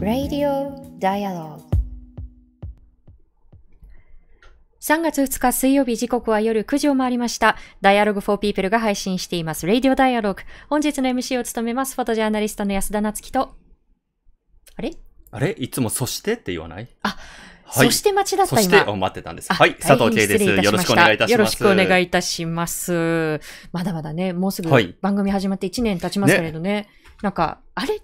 Radio Dialogue 3月2日水曜日時刻は夜9時を回りました。ダイアログ g u e for People が配信しています Radio Dialogue。本日の MC を務めます、フォトジャーナリストの安田なつきと。あれあれいつもそしてって言わないあ、はい、そして町田さん。そして、待ってたんです。はい、佐藤慶です。よろしくお願いいたします。よろしくお願いいたします。まだまだね、もうすぐ番組始まって1年経ちますけれどね。ねなんか、あれ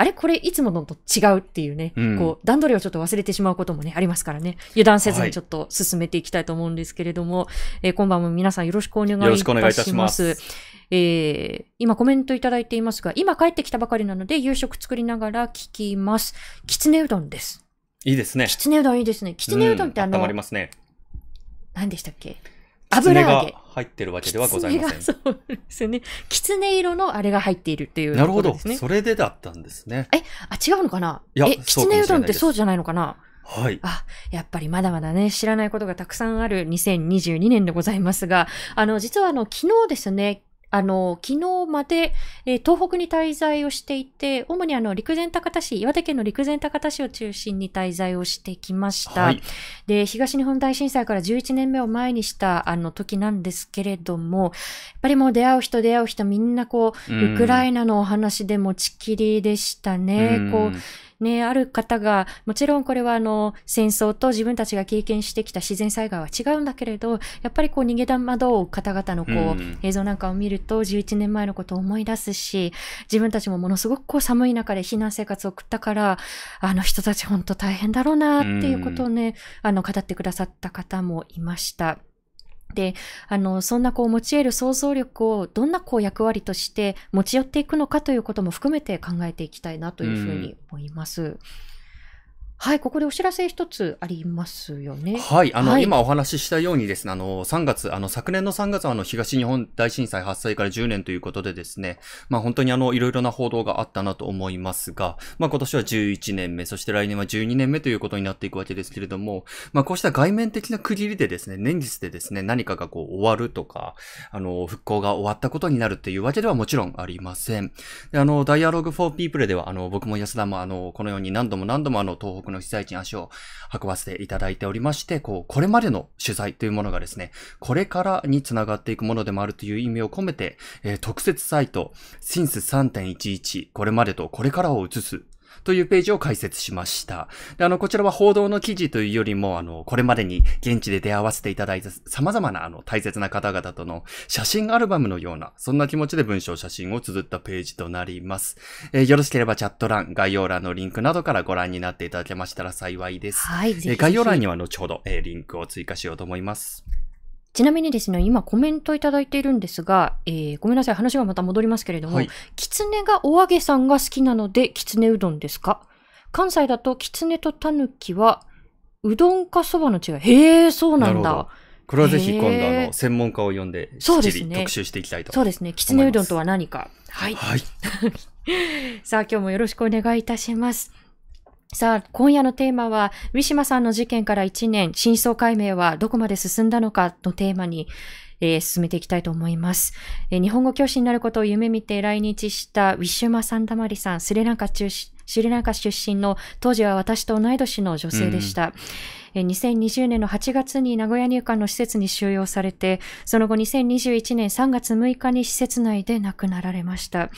あれこれいつものと違うっていうね、うん、こう段取りをちょっと忘れてしまうこともね、ありますからね、油断せずにちょっと進めていきたいと思うんですけれども、はい、えー、今晩も皆さんよろしくお願いいたします。ますえー、今コメントいただいていますが、今帰ってきたばかりなので夕食作りながら聞きます。きつねうどんです。いいですね。きつねうどんいいですね。きつねうどんってあの、うん、まりますね。何でしたっけ油揚げ。入ってるわけではございません。そうですね。きつね色のあれが入っているっていう、ね、なるほど。それでだったんですね。え、あ、違うのかなえ、きつねうどんってそうじゃないのかなはい。あ、やっぱりまだまだね、知らないことがたくさんある2022年でございますが、あの、実はあの、昨日ですね、あの、昨日まで、えー、東北に滞在をしていて、主にあの、陸前高田市、岩手県の陸前高田市を中心に滞在をしてきました。はい、で、東日本大震災から11年目を前にした、あの、時なんですけれども、やっぱりもう出会う人出会う人みんなこう、ウクライナのお話で持ちきりでしたね。うこう、ね、ある方が、もちろんこれはあの、戦争と自分たちが経験してきた自然災害は違うんだけれど、やっぱりこう逃げ惑う方々のこう、映像なんかを見ると、11年前のことを思い出すし、自分たちもものすごくこう寒い中で避難生活を送ったから、あの人たち本当大変だろうなっていうことをね、あの、語ってくださった方もいました。で、あの、そんなこう持ち得る想像力をどんなこう役割として持ち寄っていくのかということも含めて考えていきたいなというふうに思います。うんはい、ここでお知らせ一つありますよね。はい、あの、はい、今お話ししたようにですね、あの、3月、あの、昨年の3月はあの、東日本大震災発災から10年ということでですね、まあ本当にあの、いろいろな報道があったなと思いますが、まあ今年は11年目、そして来年は12年目ということになっていくわけですけれども、まあこうした外面的な区切りでですね、年日でですね、何かがこう終わるとか、あの、復興が終わったことになるっていうわけではもちろんありません。で、あの、Dialogue for People ではあの、僕も安田もあの、このように何度も何度もあの、東北この被災地に足を運ばせていただいておりまして、こう、これまでの取材というものがですね、これからにつながっていくものでもあるという意味を込めて、えー、特設サイト、Since 3.11、これまでとこれからを映すというページを開設しました。で、あの、こちらは報道の記事というよりも、あの、これまでに現地で出会わせていただいた様々な、あの、大切な方々との写真アルバムのような、そんな気持ちで文章写真を綴ったページとなります。えー、よろしければチャット欄、概要欄のリンクなどからご覧になっていただけましたら幸いです。はい、ぜひぜひえ概要欄には後ほど、えー、リンクを追加しようと思います。ちなみにですね、今コメントいただいているんですが、えー、ごめんなさい、話がまた戻りますけれども、はい、キツネがお揚げさんが好きなので、きつねうどんですか関西だと、きつねとたぬきは、うどんかそばの違い。へえ、そうなんだ。これはぜひ今度、あの、専門家を呼んで、そうですね。特集していきたいとそうですね。きつねうどんとは何か。はい。はい、さあ、今日もよろしくお願いいたします。さあ、今夜のテーマは、ウィシュマさんの事件から1年、真相解明はどこまで進んだのかのテーマに、えー、進めていきたいと思います、えー、日本語教師になることを夢見て来日したウィシュマ・サンダマリさん、スリランカ中心、シリランカ出身の当時は私と同い年の女性でした。うん、2020年の8月に名古屋入管の施設に収容されて、その後2021年3月6日に施設内で亡くなられました。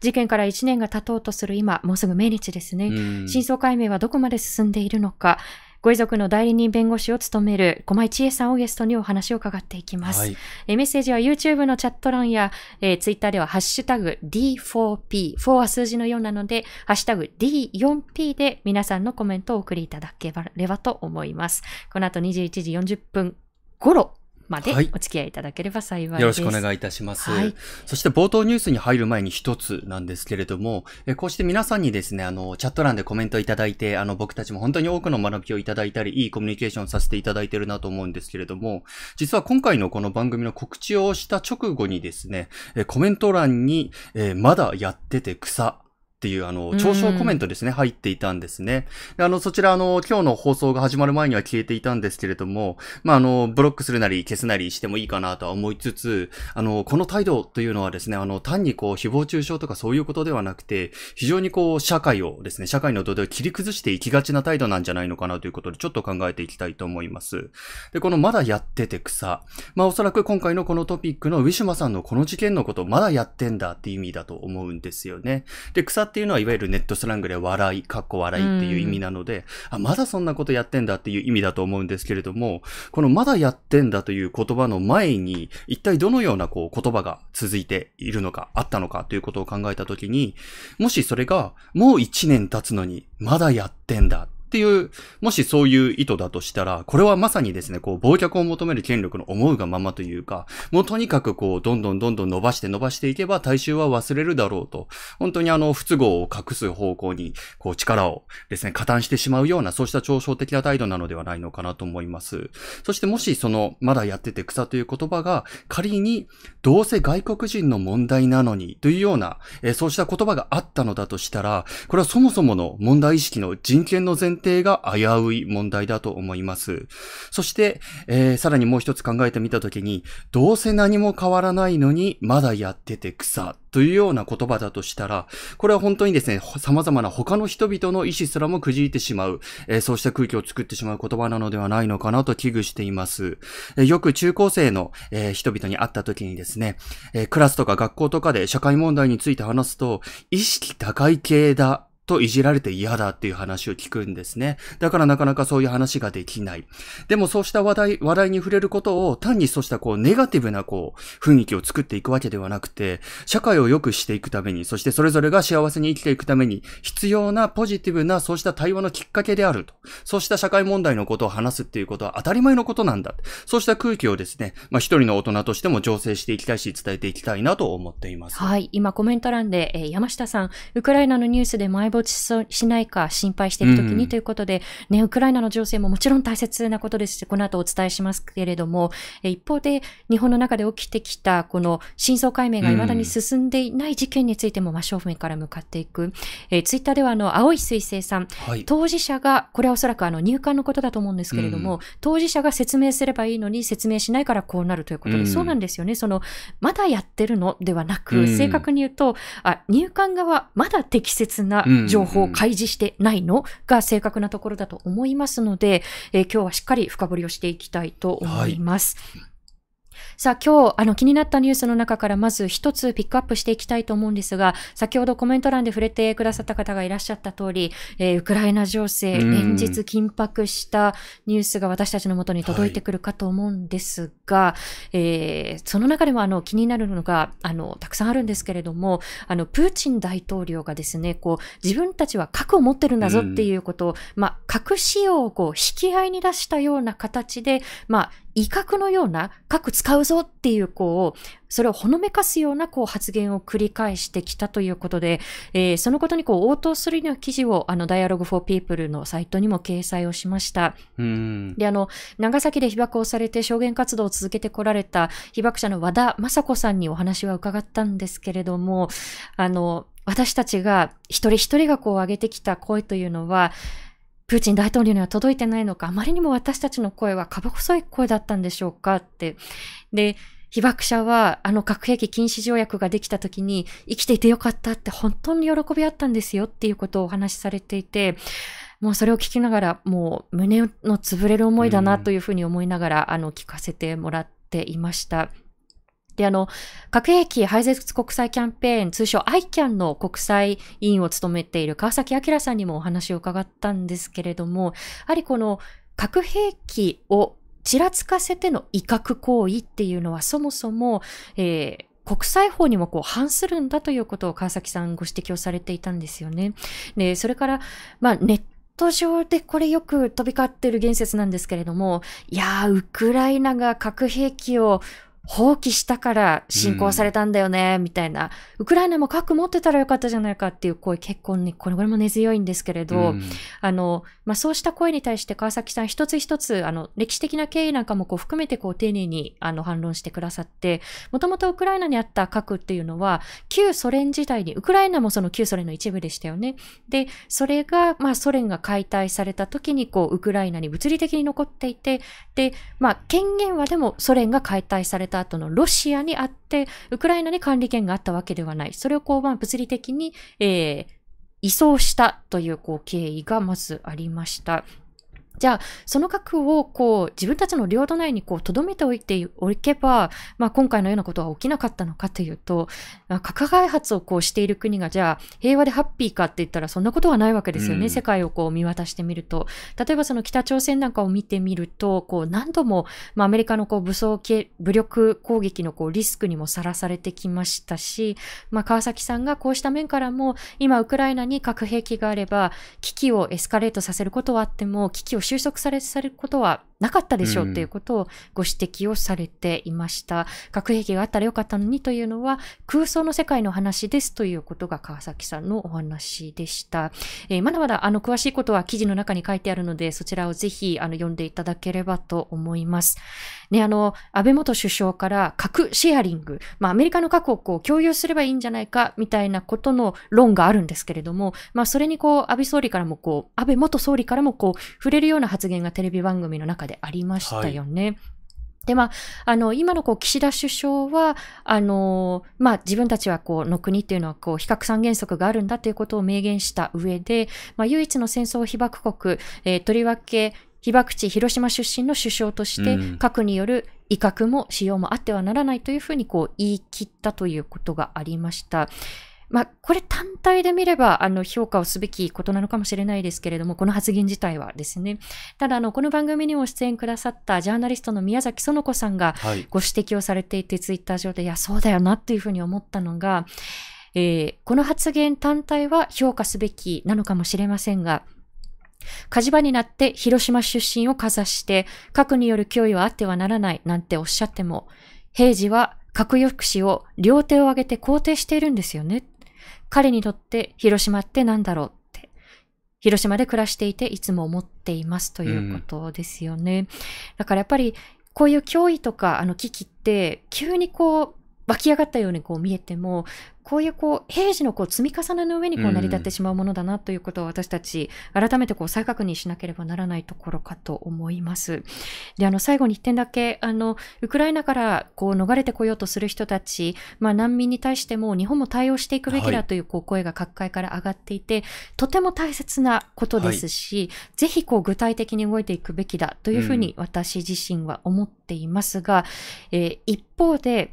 事件から1年が経とうとする今、もうすぐ命日ですね。真相解明はどこまで進んでいるのか、ご遺族の代理人弁護士を務める駒井千恵さんをゲストにお話を伺っていきます。はい、メッセージは YouTube のチャット欄や、えー、Twitter ではハッシュタグ D4P、4は数字の4なので、ハッシュタグ D4P で皆さんのコメントをお送りいただければと思います。この後21時40分頃までお付き合いいただければ幸いです。よろしくお願いいたします。はい、そして冒頭ニュースに入る前に一つなんですけれども、えこうして皆さんにですね、あの、チャット欄でコメントいただいて、あの、僕たちも本当に多くの学びをいただいたり、いいコミュニケーションさせていただいてるなと思うんですけれども、実は今回のこの番組の告知をした直後にですね、えコメント欄に、えまだやってて草、っていう、あの、嘲笑コメントですね、入っていたんですね。あの、そちら、あの、今日の放送が始まる前には消えていたんですけれども、まあ、あの、ブロックするなり消すなりしてもいいかなとは思いつつ、あの、この態度というのはですね、あの、単にこう、誹謗中傷とかそういうことではなくて、非常にこう、社会をですね、社会の土台を切り崩していきがちな態度なんじゃないのかなということで、ちょっと考えていきたいと思います。で、このまだやってて草。まあ、おそらく今回のこのトピックのウィシュマさんのこの事件のこと、まだやってんだって意味だと思うんですよね。で、草っていうのは、いわゆるネットスラングで笑い、かっこ笑いっていう意味なので、あ、まだそんなことやってんだっていう意味だと思うんですけれども、このまだやってんだという言葉の前に、一体どのようなこう言葉が続いているのか、あったのかということを考えたときに、もしそれが、もう一年経つのに、まだやってんだっていう、もしそういう意図だとしたら、これはまさにですね、こう、傍却を求める権力の思うがままというか、もうとにかくこう、どんどんどんどん伸ばして伸ばしていけば、大衆は忘れるだろうと、本当にあの、不都合を隠す方向に、こう、力をですね、加担してしまうような、そうした嘲笑的な態度なのではないのかなと思います。そしてもし、その、まだやってて草という言葉が、仮に、どうせ外国人の問題なのに、というような、えそうした言葉があったのだとしたら、これはそもそもの問題意識の人権の前提定が危うい問題だと思います。そして、えー、さらにもう一つ考えてみたときに、どうせ何も変わらないのに、まだやってて草というような言葉だとしたら、これは本当にですね、様々な他の人々の意思すらもくじいてしまう、えー、そうした空気を作ってしまう言葉なのではないのかなと危惧しています。えー、よく中高生の、えー、人々に会った時にですね、えクラスとか学校とかで社会問題について話すと、意識高い系だといじられて嫌だっていう話を聞くんですね。だからなかなかそういう話ができない。でもそうした話題、話題に触れることを単にそうしたこうネガティブなこう雰囲気を作っていくわけではなくて、社会を良くしていくために、そしてそれぞれが幸せに生きていくために必要なポジティブなそうした対話のきっかけであると。そうした社会問題のことを話すっていうことは当たり前のことなんだ。そうした空気をですね、まあ一人の大人としても醸成していきたいし伝えていきたいなと思っています。はい。今コメント欄で、えー、山下さん、ウクライナのニュースで前ぼちしないか心配しているときにということで、ね、ウクライナの情勢ももちろん大切なことですし、この後お伝えしますけれども、一方で日本の中で起きてきたこの真相解明がいまだに進んでいない事件についても真正面から向かっていく。えツイッターではあの、青い彗星さん、はい、当事者が、これはおそらくあの入管のことだと思うんですけれども、当事者が説明すればいいのに説明しないからこうなるということで、そうなんですよね。その、まだやってるのではなく、正確に言うと、あ、入管側、まだ適切な情報を開示してないのが正確なところだと思いますので、えー、今日はしっかり深掘りをしていきたいと思います。はいさあ今日、あの気になったニュースの中からまず一つピックアップしていきたいと思うんですが、先ほどコメント欄で触れてくださった方がいらっしゃった通り、えー、ウクライナ情勢、連日緊迫したニュースが私たちのもとに届いてくるかと思うんですが、はい、えー、その中でもあの気になるのが、あの、たくさんあるんですけれども、あの、プーチン大統領がですね、こう、自分たちは核を持ってるんだぞっていうことを、まあ、核使用をこう、引き合いに出したような形で、まあ、威嚇のような、核使うぞっていう、こう、それをほのめかすようなこう発言を繰り返してきたということで、えー、そのことにこう応答するような記事をあの Dialogue for People のサイトにも掲載をしました。うんであの長崎で被爆をされて証言活動を続けてこられた被爆者の和田雅子さんにお話は伺ったんですけれども、あの私たちが一人一人がこう上げてきた声というのは、プーチン大統領には届いてないのか、あまりにも私たちの声はかば細い声だったんでしょうかって。で、被爆者はあの核兵器禁止条約ができた時に生きていてよかったって本当に喜びあったんですよっていうことをお話しされていて、もうそれを聞きながらもう胸の潰れる思いだなというふうに思いながら、あの聞かせてもらっていました。で、あの、核兵器廃絶国際キャンペーン、通称 ICAN の国際委員を務めている川崎明さんにもお話を伺ったんですけれども、やはりこの核兵器をちらつかせての威嚇行為っていうのはそもそも、えー、国際法にもこう反するんだということを川崎さんご指摘をされていたんですよね。で、それから、まあネット上でこれよく飛び交っている言説なんですけれども、いやー、ウクライナが核兵器を放棄したから侵攻されたんだよね、みたいな、うん、ウクライナも核持ってたらよかったじゃないかっていう声、結構ね、これも根強いんですけれど、うん、あの、まあ、そうした声に対して川崎さん一つ一つ、あの、歴史的な経緯なんかもこう含めてこう丁寧にあの反論してくださって、もともとウクライナにあった核っていうのは、旧ソ連時代に、ウクライナもその旧ソ連の一部でしたよね。で、それが、まあ、ソ連が解体された時にこう、ウクライナに物理的に残っていて、で、まあ、権限はでもソ連が解体されたした後のロシアにあって、ウクライナに管理権があったわけではない。それをこう、まあ、物理的に、えー、移送したというこう経緯がまずありました。じゃあ、その核をこう、自分たちの領土内にとど留めておいておけば、まあ今回のようなことは起きなかったのかというと、まあ、核開発をこうしている国が、じゃあ、平和でハッピーかって言ったら、そんなことはないわけですよね、うん、世界をこう見渡してみると。例えばその北朝鮮なんかを見てみると、こう、何度も、まあアメリカのこう、武装系、武力攻撃のこう、リスクにもさらされてきましたし、まあ川崎さんがこうした面からも、今ウクライナに核兵器があれば、危機をエスカレートさせることはあっても、危機を収束されることはなかったでしょうということをご指摘をされていました。うん、核兵器があったらよかったのにというのは空想の世界の話ですということが川崎さんのお話でした。えー、まだまだあの詳しいことは記事の中に書いてあるのでそちらをぜひあの読んでいただければと思います。ね、あの、安倍元首相から核シェアリング、まあアメリカの核をこう共有すればいいんじゃないかみたいなことの論があるんですけれども、まあそれにこう安倍総理からもこう、安倍元総理からもこう触れるような発言がテレビ番組の中ででありましたよね。はいで、まあ、あの、今のこう、岸田首相は、あの、まあ、自分たちはこう、の国っていうのはこう、非核三原則があるんだということを明言した上で、まあ、唯一の戦争被爆国、えー、とりわけ、被爆地広島出身の首相として、核による威嚇も使用もあってはならないというふうにこう、言い切ったということがありました。まあ、これ単体で見れば、あの、評価をすべきことなのかもしれないですけれども、この発言自体はですね。ただ、あの、この番組にも出演くださったジャーナリストの宮崎園子さんがご指摘をされていて、はい、ツイッター上で、いや、そうだよなっていうふうに思ったのが、えー、この発言単体は評価すべきなのかもしれませんが、火事場になって広島出身をかざして、核による脅威はあってはならないなんておっしゃっても、平時は核抑止を両手を挙げて肯定しているんですよね。彼にとって広島って何だろうって広島で暮らしていていつも思っていますということですよね、うん、だからやっぱりこういう脅威とかあの危機って急にこう湧き上がったようにこう見えてもこういうこう平時のこう積み重ねの上にこう成り立ってしまうものだなということを私たち改めてこう再確認しなければならないところかと思います。であの最後に一点だけあのウクライナからこう逃れてこようとする人たち、まあ、難民に対しても日本も対応していくべきだというこう声が各界から上がっていて、はい、とても大切なことですし、はい、ぜひこう具体的に動いていくべきだというふうに私自身は思っていますが、うん、えー、一方で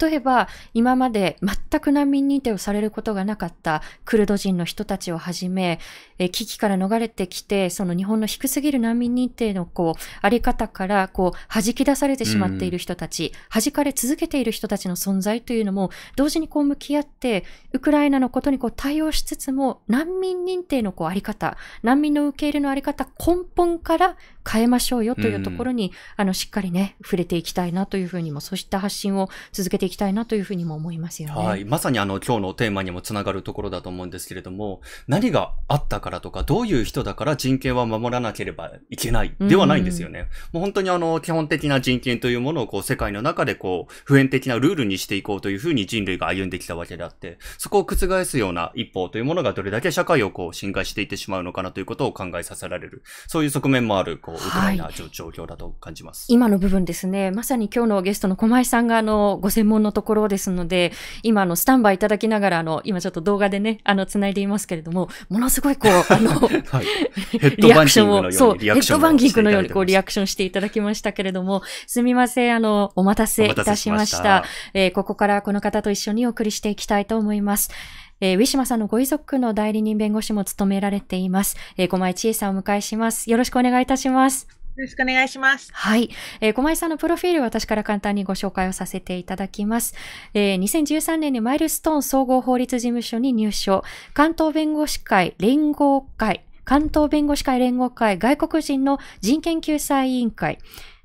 例えば、今まで全く難民認定をされることがなかったクルド人の人たちをはじめ、え危機から逃れてきて、その日本の低すぎる難民認定のこう、あり方から、こう、弾き出されてしまっている人たち、うん、弾かれ続けている人たちの存在というのも、同時にこう向き合って、ウクライナのことにこう対応しつつも、難民認定のこうあり方、難民の受け入れのあり方根本から変えましょうよというところに、うん、あの、しっかりね、触れていきたいなというふうにも、そうした発信を続けていきたいなというふうにも思いますよね。はい。まさにあの、今日のテーマにもつながるところだと思うんですけれども、何があったからとか、どういう人だから人権は守らなければいけない、ではないんですよね。うん、もう本当にあの、基本的な人権というものを、こう、世界の中でこう、普遍的なルールにしていこうというふうに人類が歩んできたわけであって、そこを覆すような一方というものがどれだけ社会をこう、侵害していってしまうのかなということを考えさせられる。そういう側面もある、こう、ウクライナ状況だと感じます、はい、今の部分ですね、まさに今日のゲストの駒井さんがあのご専門のところですので、今あの、スタンバイいただきながらあの、今ちょっと動画でね、あのないでいますけれども、ものすごいこう、あの、はい、リアクションを、そう、ヘッドバンギングのようにこうリアクションしていただきましたけれども、すみません、あの、お待たせいたしました。えここからこの方と一緒にお送りしていきたいと思います。えー、ウィシュマさんのご遺族の代理人弁護士も務められています。えー、小前千恵さんをお迎えします。よろしくお願いいたします。よろしくお願いします。はい。えー、小前さんのプロフィール、私から簡単にご紹介をさせていただきます。えー、2013年にマイルストーン総合法律事務所に入所、関東弁護士会連合会、関東弁護士会連合会外国人の人権救済委員会、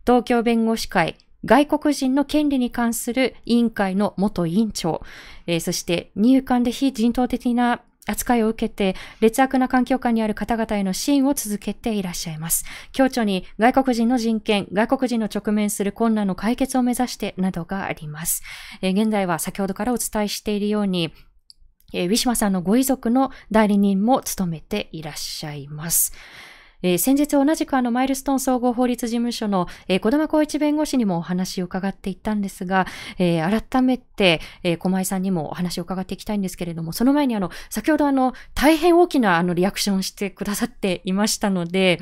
東京弁護士会外国人の権利に関する委員会の元委員長、えー、そして入管で非人道的な扱いを受けて、劣悪な環境下にある方々への支援を続けていらっしゃいます。協調に外国人の人権、外国人の直面する困難の解決を目指してなどがあります。えー、現在は先ほどからお伝えしているように、えー、ウィシュマさんのご遺族の代理人も務めていらっしゃいます。えー、先日同じくあのマイルストーン総合法律事務所の、えー、小玉光一弁護士にもお話を伺っていったんですが、えー、改めて、えー、小前さんにもお話を伺っていきたいんですけれども、その前にあの、先ほどあの、大変大きなあの、リアクションしてくださっていましたので、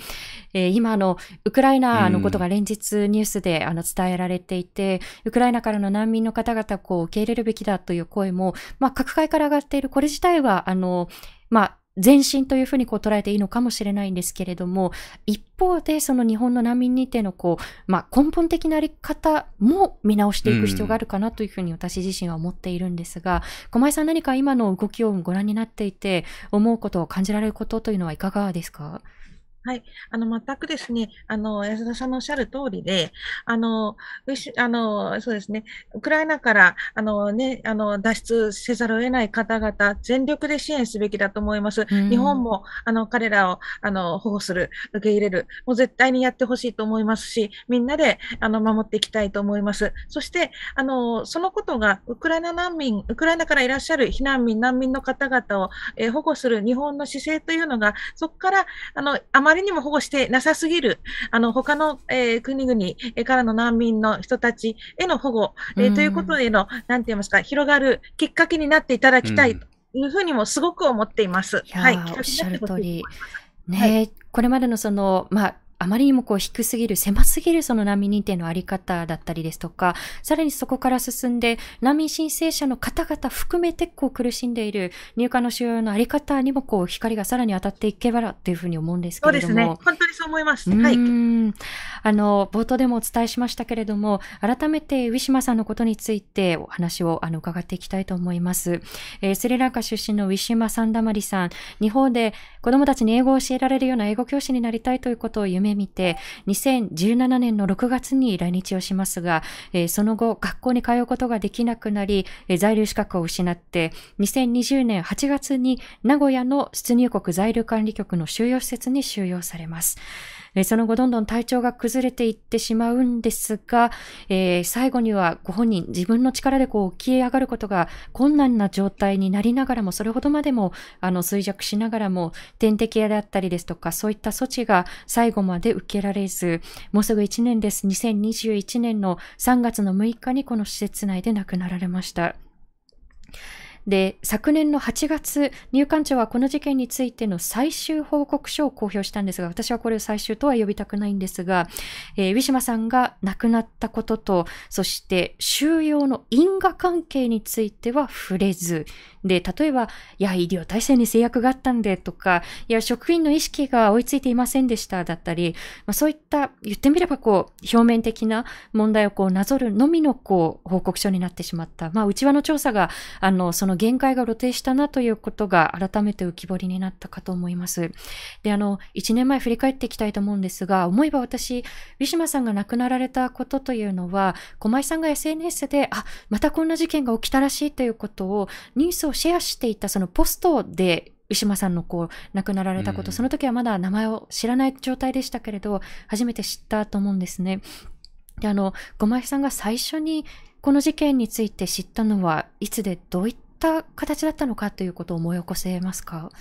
えー、今あの、ウクライナのことが連日ニュースであの、伝えられていて、ウクライナからの難民の方々こう受け入れるべきだという声も、まあ、各界から上がっている、これ自体は、あの、まあ、前進というふうにこう捉えていいのかもしれないんですけれども、一方でその日本の難民認定のこう、まあ、根本的なあり方も見直していく必要があるかなというふうに私自身は思っているんですが、うん、駒井さん何か今の動きをご覧になっていて、思うことを感じられることというのはいかがですかはい。あの、全くですね、あの、安田さんのおっしゃる通りで、あの、あの、そうですね、ウクライナから、あのね、あの、脱出せざるを得ない方々、全力で支援すべきだと思います。日本も、あの、彼らを、あの、保護する、受け入れる、もう絶対にやってほしいと思いますし、みんなで、あの、守っていきたいと思います。そして、あの、そのことが、ウクライナ難民、ウクライナからいらっしゃる避難民、難民の方々を、えー、保護する日本の姿勢というのが、そこから、あの、あまりにも保護してなさすぎる、あの、他の、えー、国々からの難民の人たちへの保護、えー、ということでの、なんて言いますか、広がるきっかけになっていただきたいというふうにもすごく思っています。はい。おっしゃる通り。ね、はい、これまでのその、まあ、あまりにもこう低すぎる、狭すぎるその難民認定のあり方だったりですとか、さらにそこから進んで、難民申請者の方々含めてこう苦しんでいる入管の収容のあり方にもこう光がさらに当たっていけばらというふうに思うんですけれども。そうですね。本当にそう思います。はい。あの、冒頭でもお伝えしましたけれども、改めてウィシュマさんのことについてお話をあの伺っていきたいと思います。えー、スリランカ出身のウィシュマ・サンダマリさん、日本で子供たちに英語を教えられるような英語教師になりたいということを夢夢見て、2017年の6月に来日をしますが、えー、その後、学校に通うことができなくなり、えー、在留資格を失って、2020年8月に名古屋の出入国在留管理局の収容施設に収容されます。えその後どんどん体調が崩れていってしまうんですが、えー、最後にはご本人、自分の力でこう起き上がることが困難な状態になりながらも、それほどまでもあの衰弱しながらも、点滴屋であったりですとか、そういった措置が最後まで受けられず、もうすぐ1年です。2021年の3月の6日にこの施設内で亡くなられました。で、昨年の8月、入管庁はこの事件についての最終報告書を公表したんですが、私はこれを最終とは呼びたくないんですが、えー、ウィシュマさんが亡くなったことと、そして収容の因果関係については触れず、で、例えば、いや、医療体制に制約があったんでとか、いや、職員の意識が追いついていませんでしただったり、まあ、そういった、言ってみればこう、表面的な問題をこうなぞるのみのこう、報告書になってしまった。まあ、内輪の調査が、あの、そのの限界が露呈したなということが改めて浮き彫りになったかと思います。で、あの、1年前振り返っていきたいと思うんですが、思えば私、ウィシュマさんが亡くなられたことというのは、駒井さんが SNS で、あ、またこんな事件が起きたらしいということを、ニュースをシェアしていたそのポストでウィシュマさんのこう亡くなられたこと、その時はまだ名前を知らない状態でしたけれど、初めて知ったと思うんですね。で、あの、ごまひさんが最初にこの事件について知ったのは、いつでどういった形だったのかということを思い起こせますか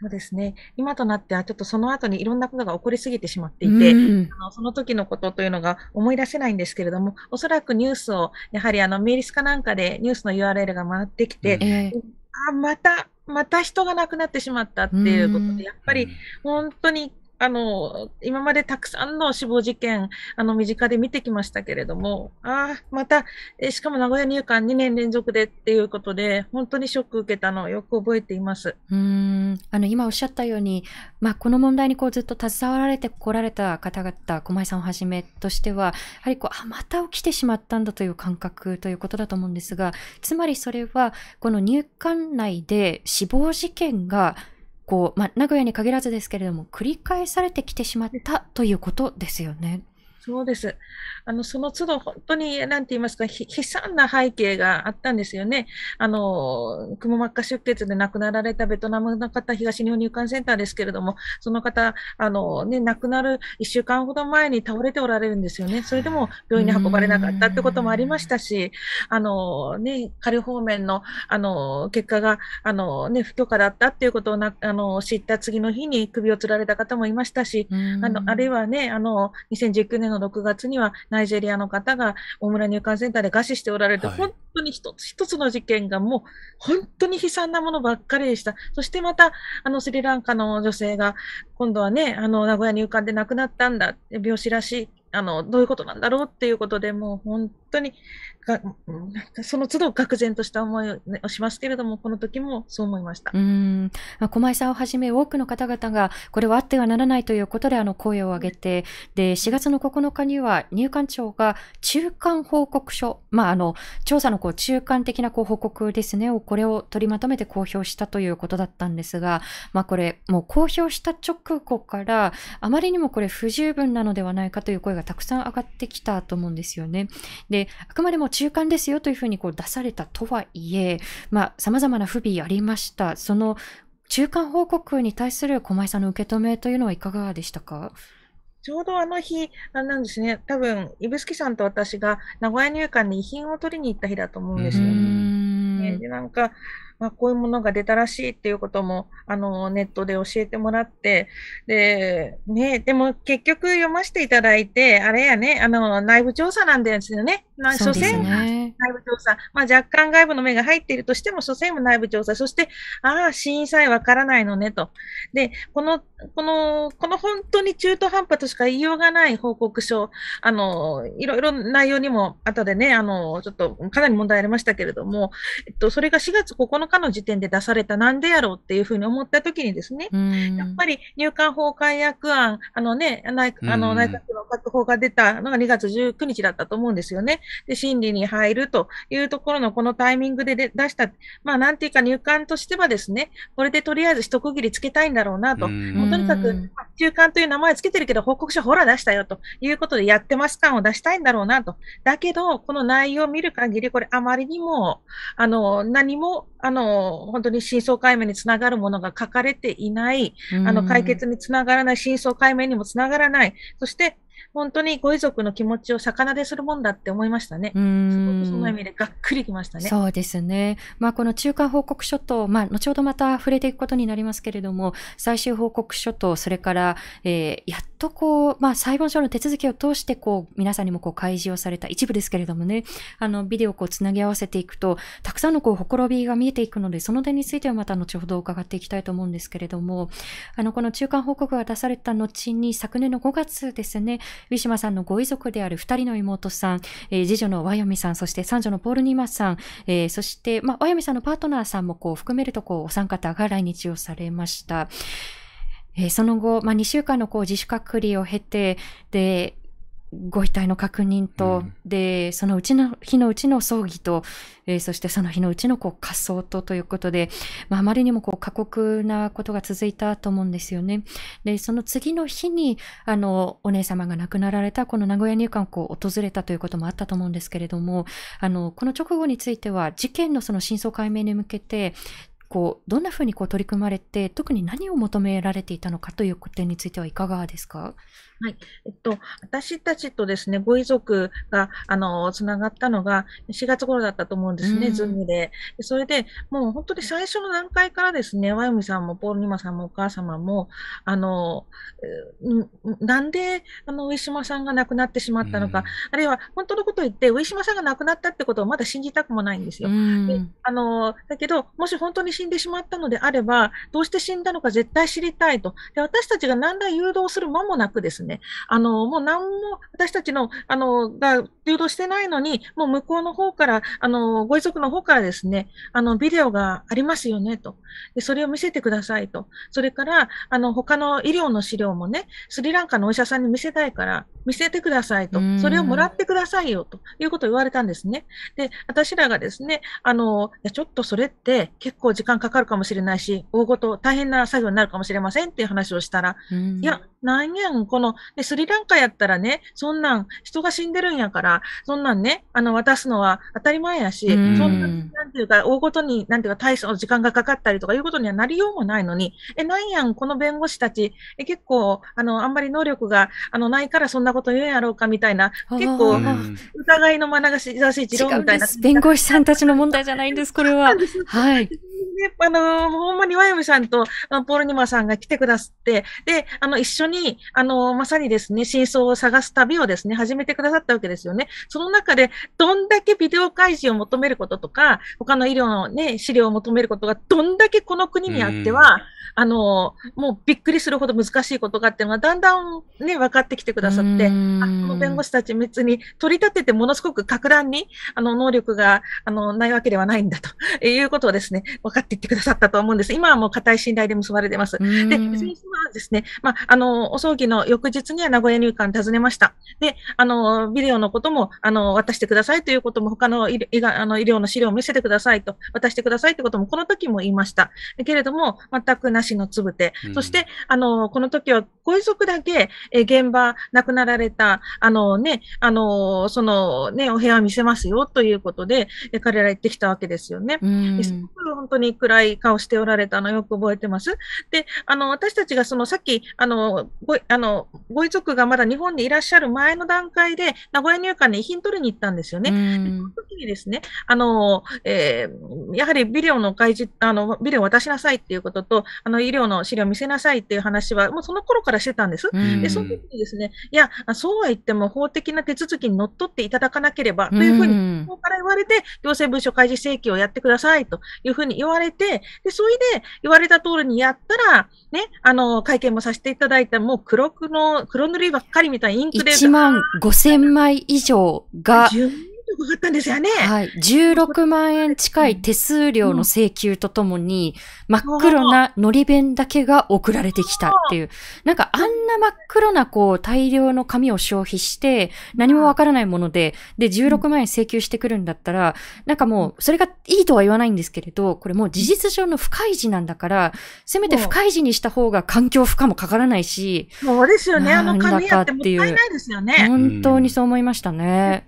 そうですね。今となっては、ちょっとその後にいろんなことが起こりすぎてしまっていて、うんあのその時のことというのが思い出せないんですけれども、おそらくニュースを、やはりあのメリスなんかでニュースの URL が回ってきて、えー、あ、また、また人が亡くなってしまったっていうことで、やっぱり本当にあの、今までたくさんの死亡事件、あの、身近で見てきましたけれども、ああ、また、えしかも名古屋入管2年連続でっていうことで、本当にショック受けたのをよく覚えています。うん。あの、今おっしゃったように、まあ、この問題にこうずっと携わられてこられた方々、駒井さんをはじめとしては、やはりこう、あ、また起きてしまったんだという感覚ということだと思うんですが、つまりそれは、この入管内で死亡事件がこう、まあ、名古屋に限らずですけれども繰り返されてきてしまったということですよね。そうです。あの、その都度本当に、なんて言いますか、悲惨な背景があったんですよね。あの、くも膜下出血で亡くなられたベトナムの方、東日本入管センターですけれども、その方、あの、ね、亡くなる1週間ほど前に倒れておられるんですよね。それでも病院に運ばれなかったってこともありましたし、あの、ね、仮方面の、あの、結果が、あの、ね、不許可だったっていうことをな、あの、知った次の日に首を吊られた方もいましたし、あの、あるいはね、あの、2019年の6月にはナイジェリアの方が大村入管センターで餓死しておられて、はい、本当に一つ一つの事件がもう本当に悲惨なものばっかりでした。そしてまた、あのスリランカの女性が今度はね、あの名古屋入管で亡くなったんだ、病死らしい、あのどういうことなんだろうっていうことでもう本当にがその都度愕然とした思いをしますけれども、この時もそう思いましたうん駒井さんをはじめ、多くの方々が、これはあってはならないということであの声を上げて、で4月の9日には入管庁が中間報告書、まあ、あの調査のこう中間的なこう報告ですね、これを取りまとめて公表したということだったんですが、まあ、これ、もう公表した直後から、あまりにもこれ、不十分なのではないかという声がたくさん上がってきたと思うんですよね。であくまでも中間ですよというふうにこう出されたとはいえ、まあ、様々な不備ありました。その中間報告に対する駒井さんの受け止めというのはいかがでしたかちょうどあの日、あなんですね、多分、指宿さんと私が名古屋入管に遺品を取りに行った日だと思うんですよ。ね、でなんかまあ、こういうものが出たらしいっていうことも、あの、ネットで教えてもらって、で、ね、でも結局読ませていただいて、あれやね、あの、内部調査なんですよね。まあ、所詮、内部調査、まあ、若干外部の目が入っているとしても、所詮も内部調査、そして、ああ、死因さえわからないのねと。で、この、この、この本当に中途半端としか言いようがない報告書、あの、いろいろ内容にも後でね、あの、ちょっとかなり問題ありましたけれども、えっと、それが4月9日かの時点で出されたなんでやろうっていうふうに思った時にですね、やっぱり入管法改悪案、あのね、内あの内閣の確保が出たのが2月19日だったと思うんですよね。で、審理に入るというところのこのタイミングで出した、まあなんていうか入管としてはですね、これでとりあえず一区切りつけたいんだろうなと。もうとにかく、中間という名前つけてるけど報告書ほら出したよということでやってます感を出したいんだろうなと。だけど、この内容を見る限り、これあまりにも、あの、何もあの、本当に真相解明につながるものが書かれていない、あの、解決につながらない、真相解明にもつながらない、そして本当にご遺族の気持ちを魚でするもんだって思いましたね。うんその意味でがっくりきましたね。そうですね。まあ、この中間報告書と、まあ、後ほどまた触れていくことになりますけれども、最終報告書と、それから、えー、やっとこう、まあ、裁判所の手続きを通して、こう、皆さんにもこう開示をされた一部ですけれどもね、あの、ビデオをこう、つなぎ合わせていくと、たくさんのこう、ほころびが見えていくので、その点についてはまた後ほど伺っていきたいと思うんですけれども、あの、この中間報告が出された後に、昨年の5月ですね、ウィシュマさんのご遺族である2人の妹さん、えー、次女のワヨミさん、そして三女のポールニーマスさん、えー、そして、まあ、ワヨミさんのパートナーさんもこう含めるとこうお三方が来日をされました。えー、その後、まあ、2週間のこう自主隔離を経て、で、ご遺体の確認と、うん、で、そのうちの日のうちの葬儀と、えー、そしてその日のうちのこう仮葬とということで、まあ、あまりにもこう過酷なことが続いたと思うんですよね。で、その次の日に、あの、お姉様が亡くなられたこの名古屋入管をこう訪れたということもあったと思うんですけれども、あの、この直後については、事件のその真相解明に向けて、こうどんなふうにこう取り組まれて特に何を求められていたのかという点についてはいかがですかはい。えっと、私たちとですね、ご遺族が、あの、つながったのが、4月頃だったと思うんですね、うん、ズームで。それで、もう本当に最初の段階からですね、ワヨミさんも、ポールニマさんも、お母様も、あの、なんで、あの、上島さんが亡くなってしまったのか、うん、あるいは、本当のことを言って、上島さんが亡くなったってことをまだ信じたくもないんですよ。うん、であの、だけど、もし本当に死んでしまったのであれば、どうして死んだのか絶対知りたいと。で私たちが何ら誘導する間もなくですね、ね。あの、もう何も私たちの、あの、が流動してないのに、もう向こうの方から、あの、ご遺族の方からですね、あの、ビデオがありますよね、と。で、それを見せてくださいと。それから、あの、他の医療の資料もね、スリランカのお医者さんに見せたいから、見せてくださいと。それをもらってくださいよ、ということを言われたんですね。で、私らがですね、あの、いやちょっとそれって結構時間かかるかもしれないし、大ごと大変な作業になるかもしれませんっていう話をしたら、いや、なんやん、こので、スリランカやったらね、そんなん、人が死んでるんやから、そんなんね、あの、渡すのは当たり前やし、そんな、なんていうか、大ごとに、なんていうか、対処の時間がかかったりとかいうことにはなりようもないのに、え、なんやん、この弁護士たち、え、結構、あの、あんまり能力が、あの、ないからそんなこと言うんやろうか、みたいな、結構、疑いの眼がし一郎みたいな。弁護士さんたちの問題じゃないんです、これは。はい。で、あのー、ほんまにワイムさんとポールニマさんが来てくださって、で、あの、一緒に、あのー、まさにですね、真相を探す旅をですね、始めてくださったわけですよね。その中で、どんだけビデオ開示を求めることとか、他の医療のね、資料を求めることが、どんだけこの国にあっては、あの、もうびっくりするほど難しいことがあって、まあ、だんだんね、分かってきてくださって、あの弁護士たち別に取り立ててものすごく格段に、あの、能力が、あの、ないわけではないんだということをですね、分かっていってくださったと思うんです。今はもう固い信頼で結ばれてます。で、いずれにしてですね、まあ、あの、お葬儀の翌日には名古屋入管訪ねました。で、あの、ビデオのことも、あの、渡してくださいということも、他の医あの医療の資料を見せてくださいと、渡してくださいということも、この時も言いました。けれども、全くなしのつぶて。うん、そして、あの、この時はご遺族だけ、え現場、亡くなられた、あのね、あの、そのね、お部屋を見せますよということで、え彼ら行ってきたわけですよね。うん、すごく本当に暗い顔しておられたのよく覚えてます。で、あの、私たちがそのさっき、あの、ごあの、ご遺族がまだ日本でいらっしゃる前の段階で、名古屋入管に遺品取りに行ったんですよね。その時にですね、あの、えー、やはりビデオの開示、あの、ビデオ渡しなさいっていうことと、あの、医療の資料見せなさいっていう話は、もうその頃からしてたんです。で、その時にですね、いや、そうは言っても法的な手続きにのっとっていただかなければというふうに、ここから言われて、行政文書開示請求をやってくださいというふうに言われて、で、それで言われた通りにやったら、ね、あの、会見もさせていただいた、もう黒くの黒塗りばっかりみたいなインクで。1万5千枚以上が、のったんですよね。はい。16万円近い手数料の請求とともに、真っ黒なのり弁だけが送られてきたっていう。なんかあんな真っ黒なこう大量の紙を消費して、何もわからないもので、で、16万円請求してくるんだったら、なんかもう、それがいいとは言わないんですけれど、これもう事実上の不開示なんだから、せめて不開示にした方が環境負荷もかからないし、そうですよね。あの紙やってもったいないですよね。本当にそう思いましたね。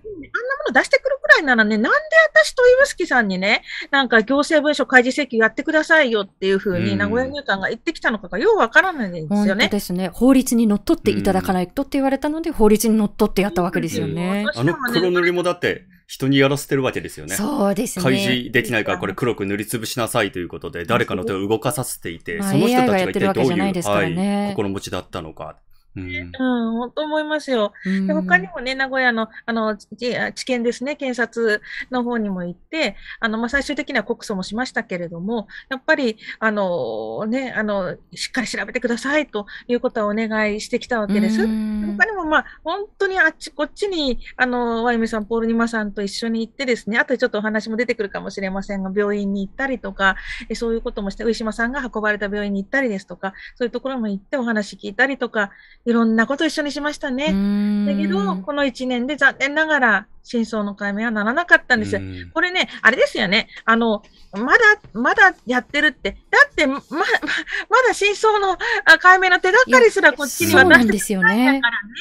あんなもの出してしてくるくらいならね、なんで私と指宿さんにね、なんか行政文書開示請求やってくださいよっていうふうに名古屋入管が言ってきたのかがようわからないんですよね。ですね。法律にのっとっていただかないとって言われたので、法律にのっとってやったわけですよね。うん、あの黒塗りもだって、人にやらせてるわけですよね。そうですね。開示できないからこれ黒く塗りつぶしなさいということで、誰かの手を動かさせていて、その人たちが一体どういう、はい、心持ちだったのか。うん、本当思いますよ。で他にもね、名古屋の、あの、地検ですね、検察の方にも行って、あの、まあ、最終的には告訴もしましたけれども、やっぱり、あの、ね、あの、しっかり調べてくださいということはお願いしてきたわけです。他にも、まあ、本当にあっちこっちに、あの、ワイメさん、ポールニマさんと一緒に行ってですね、あとちょっとお話も出てくるかもしれませんが、病院に行ったりとか、そういうこともして、上島さんが運ばれた病院に行ったりですとか、そういうところも行ってお話聞いたりとか、いろんなこと一緒にしましたね。だけど、この一年で残念ながら真相の解明はならなかったんです。これね、あれですよね。あの、まだ、まだやってるって、だってま、ま、だ真相の解明の手がかりすらこっちには出してないんだからね。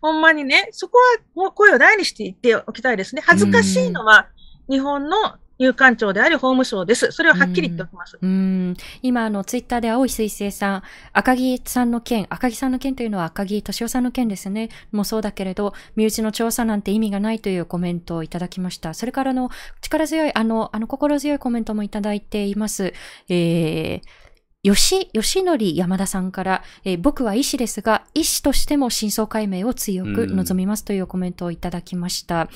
ほんまにね、そこはもう声を大にして言っておきたいですね。恥ずかしいのは、日本の入管庁であり法務省です。それははっきり言っておきます。うん、今、あの、ツイッターで青い水星さん、赤木さんの件、赤木さんの件というのは赤木敏夫さんの件ですね。もそうだけれど、身内の調査なんて意味がないというコメントをいただきました。それからの、力強い、あの、あの、心強いコメントもいただいています。えー、吉、吉則山田さんから、えー、僕は医師ですが、医師としても真相解明を強く望みますというコメントをいただきました。うん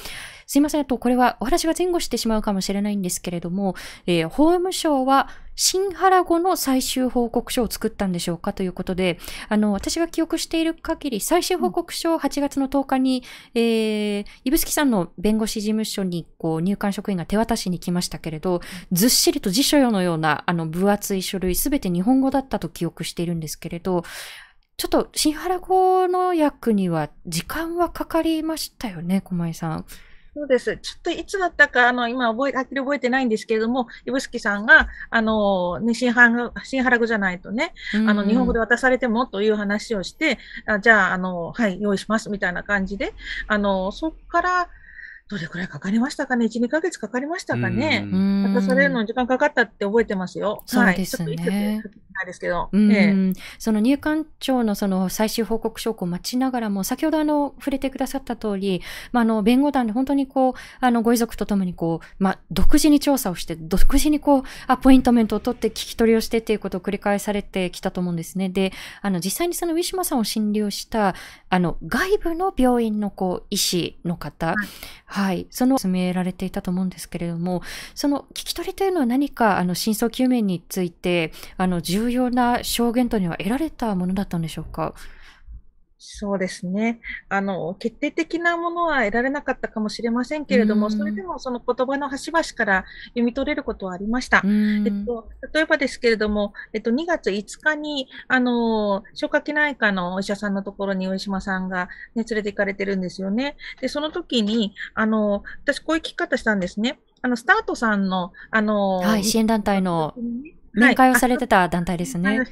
すいません、と、これはお話が前後してしまうかもしれないんですけれども、えー、法務省は新原後の最終報告書を作ったんでしょうかということで、あの、私が記憶している限り、最終報告書を8月の10日に、うん、えー、指宿さんの弁護士事務所に、こう、入管職員が手渡しに来ましたけれど、ずっしりと辞書用のような、あの、分厚い書類、すべて日本語だったと記憶しているんですけれど、ちょっと、新原語の訳には時間はかかりましたよね、小前さん。そうです。ちょっといつだったか、あの、今覚え、はっきり覚えてないんですけれども、指宿さんが、あの、ね、新原、新原グじゃないとね、うん、あの、日本語で渡されてもという話をして、あじゃあ、あの、はい、用意します、みたいな感じで、あの、そっから、どれくらいかかりましたかね ?1、2ヶ月かかりましたかね渡されれの時間かかったって覚えてますよ。すね、はい。ちょっとないですけど、ええ、その入管庁のその最終報告書を待ちながらも、先ほどあの触れてくださった通り、まあ、あの弁護団で本当にこうあのご遺族とともにこう、まあ、独自に調査をして、独自にこうアポイントメントを取って聞き取りをしてということを繰り返されてきたと思うんですね。で、あの実際にそのウィシュマさんを診療したあの外部の病院のこう医師の方、はい、はい、その詰められていたと思うんですけれども、その聞き取りというのは何かあの真相究明についてあの重重要な証言とには得られたものだったんでしょうか。そうですねあの決定的なものは得られなかったかもしれませんけれども、うん、それでもその言葉の端々から読み取れることはありました。うん、えっと、例えばですけれども、えっと、2月5日にあの消化器内科のお医者さんのところに上島さんが、ね、連れて行かれてるんですよね。でその時にあの私、こういう聞き方したんですね。あのスタートさんのあの、はい、支援団体の。ね面会をされてた団体ですね。はい、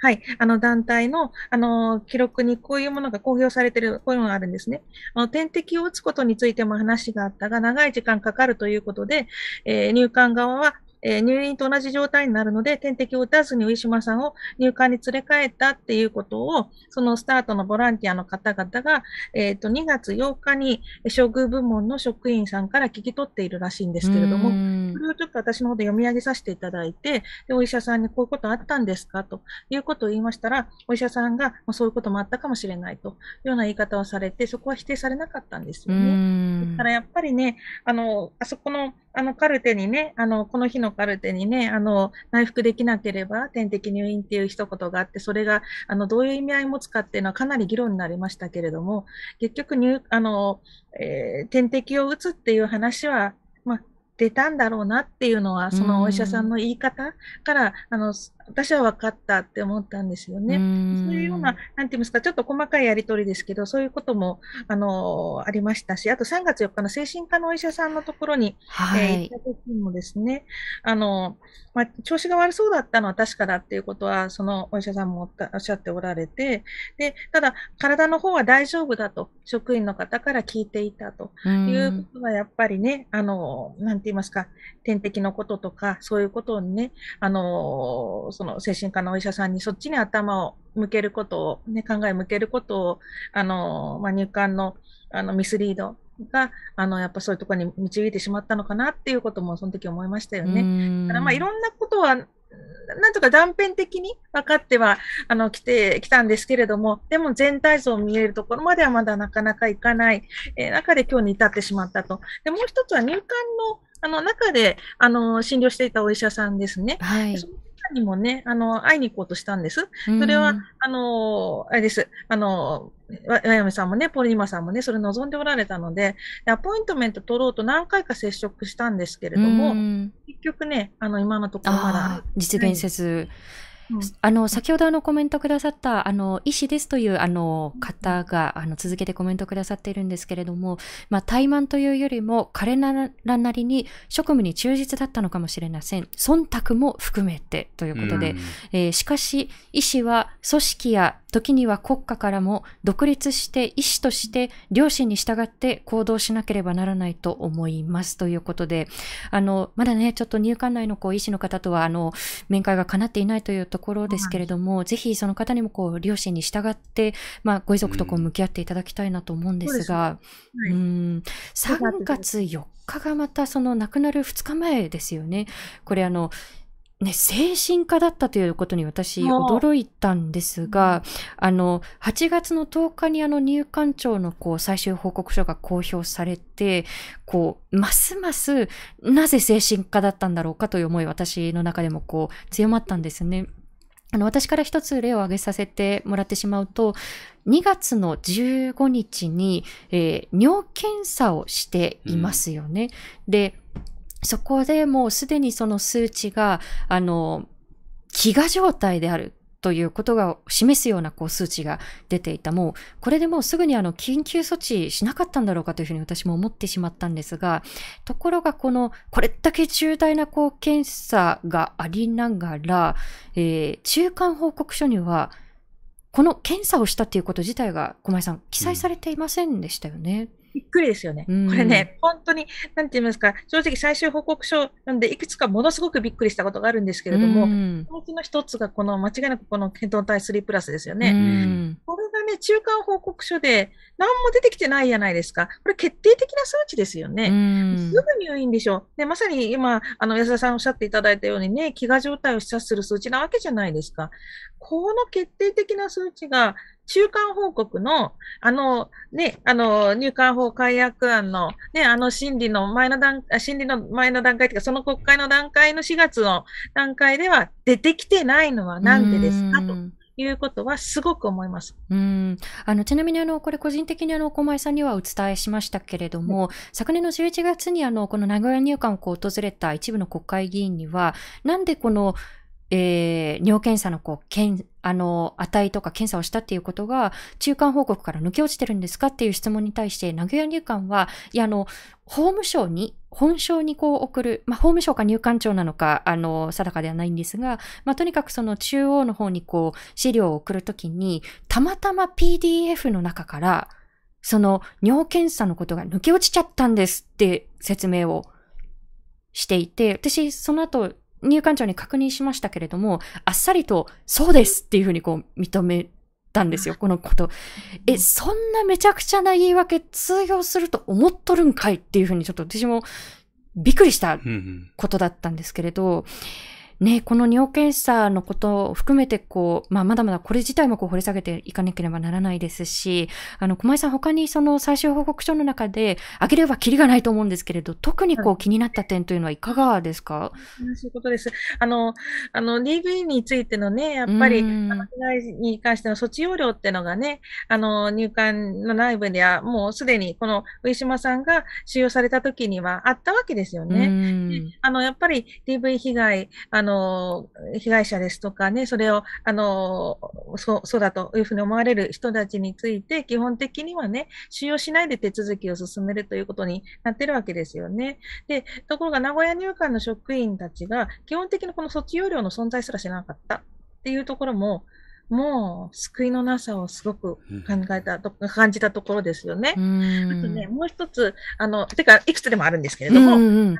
はい、あの団体のあの記録にこういうものが公表されてる、こういうのがあるんですね。あの点滴を打つことについても話があったが、長い時間かかるということで、えー、入管側はえー、入院と同じ状態になるので、点滴を打たずに上島さんを入管に連れ帰ったっていうことを、そのスタートのボランティアの方々が、えっ、ー、と、2月8日に処遇部門の職員さんから聞き取っているらしいんですけれども、それをちょっと私の方で読み上げさせていただいて、でお医者さんにこういうことあったんですかということを言いましたら、お医者さんが、まそういうこともあったかもしれないというような言い方をされて、そこは否定されなかったんですよね。だからやっぱりね、あの、あそこの、あの、カルテにね、あの、この日のカルテにね、あの、内服できなければ点滴入院っていう一言があって、それが、あの、どういう意味合いを持つかっていうのはかなり議論になりましたけれども、結局入、あの、えー、点滴を打つっていう話は、まあ、出たんだろうなっていうのは、そのお医者さんの言い方から、あの、私は分かったって思ったんですよね。そういうような、なんて言いますか、ちょっと細かいやりとりですけど、そういうことも、あの、ありましたし、あと3月4日の精神科のお医者さんのところに、はい、えー、行った時もですね、あの、まあ、調子が悪そうだったのは確かだっていうことは、そのお医者さんもおっしゃっておられて、で、ただ、体の方は大丈夫だと、職員の方から聞いていたということは、やっぱりね、あの、なんて言いますか、点滴のこととか、そういうことをね、あの、その精神科のお医者さんにそっちに頭を向けることを、ね、考え向けることを、あの、まあ、入管のあのミスリードが、あの、やっぱそういうところに導いてしまったのかなっていうことも、その時思いましたよね。まあ、いろんなことは、なんとか断片的に分かっては、あの、来て、きたんですけれども、でも全体像を見えるところまではまだなかなかいかない、えー、中で今日に至ってしまったと。で、もう一つは入管の、あの中で、あの、診療していたお医者さんですね。はい、そのにもね、あの、会いに行こうとしたんです。それは、うん、あの、あれです。あの、わやめさんもね、ポリマさんもね、それ望んでおられたので、アポイントメント取ろうと何回か接触したんですけれども、結局ね、あの、今のところまだ。実現せず、あの、先ほどあのコメントくださった、あの、医師ですというあの方が、あの、続けてコメントくださっているんですけれども、まあ、怠慢というよりも、彼らなりに職務に忠実だったのかもしれません。忖度も含めてということで、うん、えー、しかし、医師は組織や時には国家からも独立して医師として両親に従って行動しなければならないと思いますということで、あの、まだね、ちょっと入管内のこう医師の方とは、あの、面会が叶っていないというところですけれども、ぜひその方にもこう、両親に従って、まあ、ご遺族とこう向き合っていただきたいなと思うんですが、うん、3月4日がまたその亡くなる2日前ですよね。これあの、ね、精神科だったということに私驚いたんですが、あの、8月の10日にあの入管庁のこう最終報告書が公表されて、こう、ますますなぜ精神科だったんだろうかという思い私の中でもこう強まったんですね。あの、私から一つ例を挙げさせてもらってしまうと、2月の15日に、えー、尿検査をしていますよね。うん、で、そこでもうすでにその数値が、あの、飢餓状態であるということが示すようなこう数値が出ていた。もう、これでもうすぐにあの緊急措置しなかったんだろうかというふうに私も思ってしまったんですが、ところがこの、これだけ重大なこう検査がありながら、えー、中間報告書には、この検査をしたということ自体が、小前さん、記載されていませんでしたよね。うんびっくりですよね。これね、本当に、なんて言いますか、正直最終報告書なんで、いくつかものすごくびっくりしたことがあるんですけれども、そのうちの一つが、この間違いなくこの検討体3プラスですよね。これがね、中間報告書で、何も出てきてないじゃないですか。これ決定的な数値ですよね。すぐ入院でしょ。で、まさに今、あの、安田さんおっしゃっていただいたようにね、飢餓状態を示唆する数値なわけじゃないですか。この決定的な数値が、中間報告の、あの、ね、あの、入管法改悪案の、ね、あの審理の前の段、審理の前の段階というか、その国会の段階の4月の段階では出てきてないのは何でですかと。いうことはすごく思います。うん。あの、ちなみにあの、これ個人的にあの、小前さんにはお伝えしましたけれども、うん、昨年の11月にあの、この名古屋入管を訪れた一部の国会議員には、なんでこの、えー、尿検査のこう、あの、値とか検査をしたっていうことが、中間報告から抜け落ちてるんですかっていう質問に対して、名古屋入管は、いや、あの、法務省に、本省にこう送る、まあ、法務省か入管庁なのか、あの、定かではないんですが、まあ、とにかくその中央の方にこう、資料を送るときに、たまたま PDF の中から、その尿検査のことが抜け落ちちゃったんですって説明をしていて、私、その後、入管庁に確認しましたけれども、あっさりと、そうですっていうふうにこう認めたんですよ、このこと。え、そんなめちゃくちゃな言い訳通用すると思っとるんかいっていうふうにちょっと私もびっくりしたことだったんですけれど、ね、この尿検査のことを含めて、こう、まあ、まだまだこれ自体もこう掘り下げていかなければならないですし、あの、駒井さん他にその最終報告書の中で、あげればきりがないと思うんですけれど、特にこう気になった点というのはいかがですか、はい、そういうことです。あの、あの、DV についてのね、やっぱり、あの、に関しての措置要領っていうのがね、あの、入管の内部ではもうすでにこの上島さんが収容された時にはあったわけですよね。あの、やっぱり DV 被害、あの、被害者ですとかね、それを、あの、そう、そうだというふうに思われる人たちについて、基本的にはね、収容しないで手続きを進めるということになってるわけですよね。で、ところが名古屋入管の職員たちが、基本的にこの卒業料の存在すら知らなかったっていうところも、もう救いのなさをすごく考えたと、うん、感じたところですよね。あとね、もう一つ、あの、てか、いくつでもあるんですけれども、うんうん、あの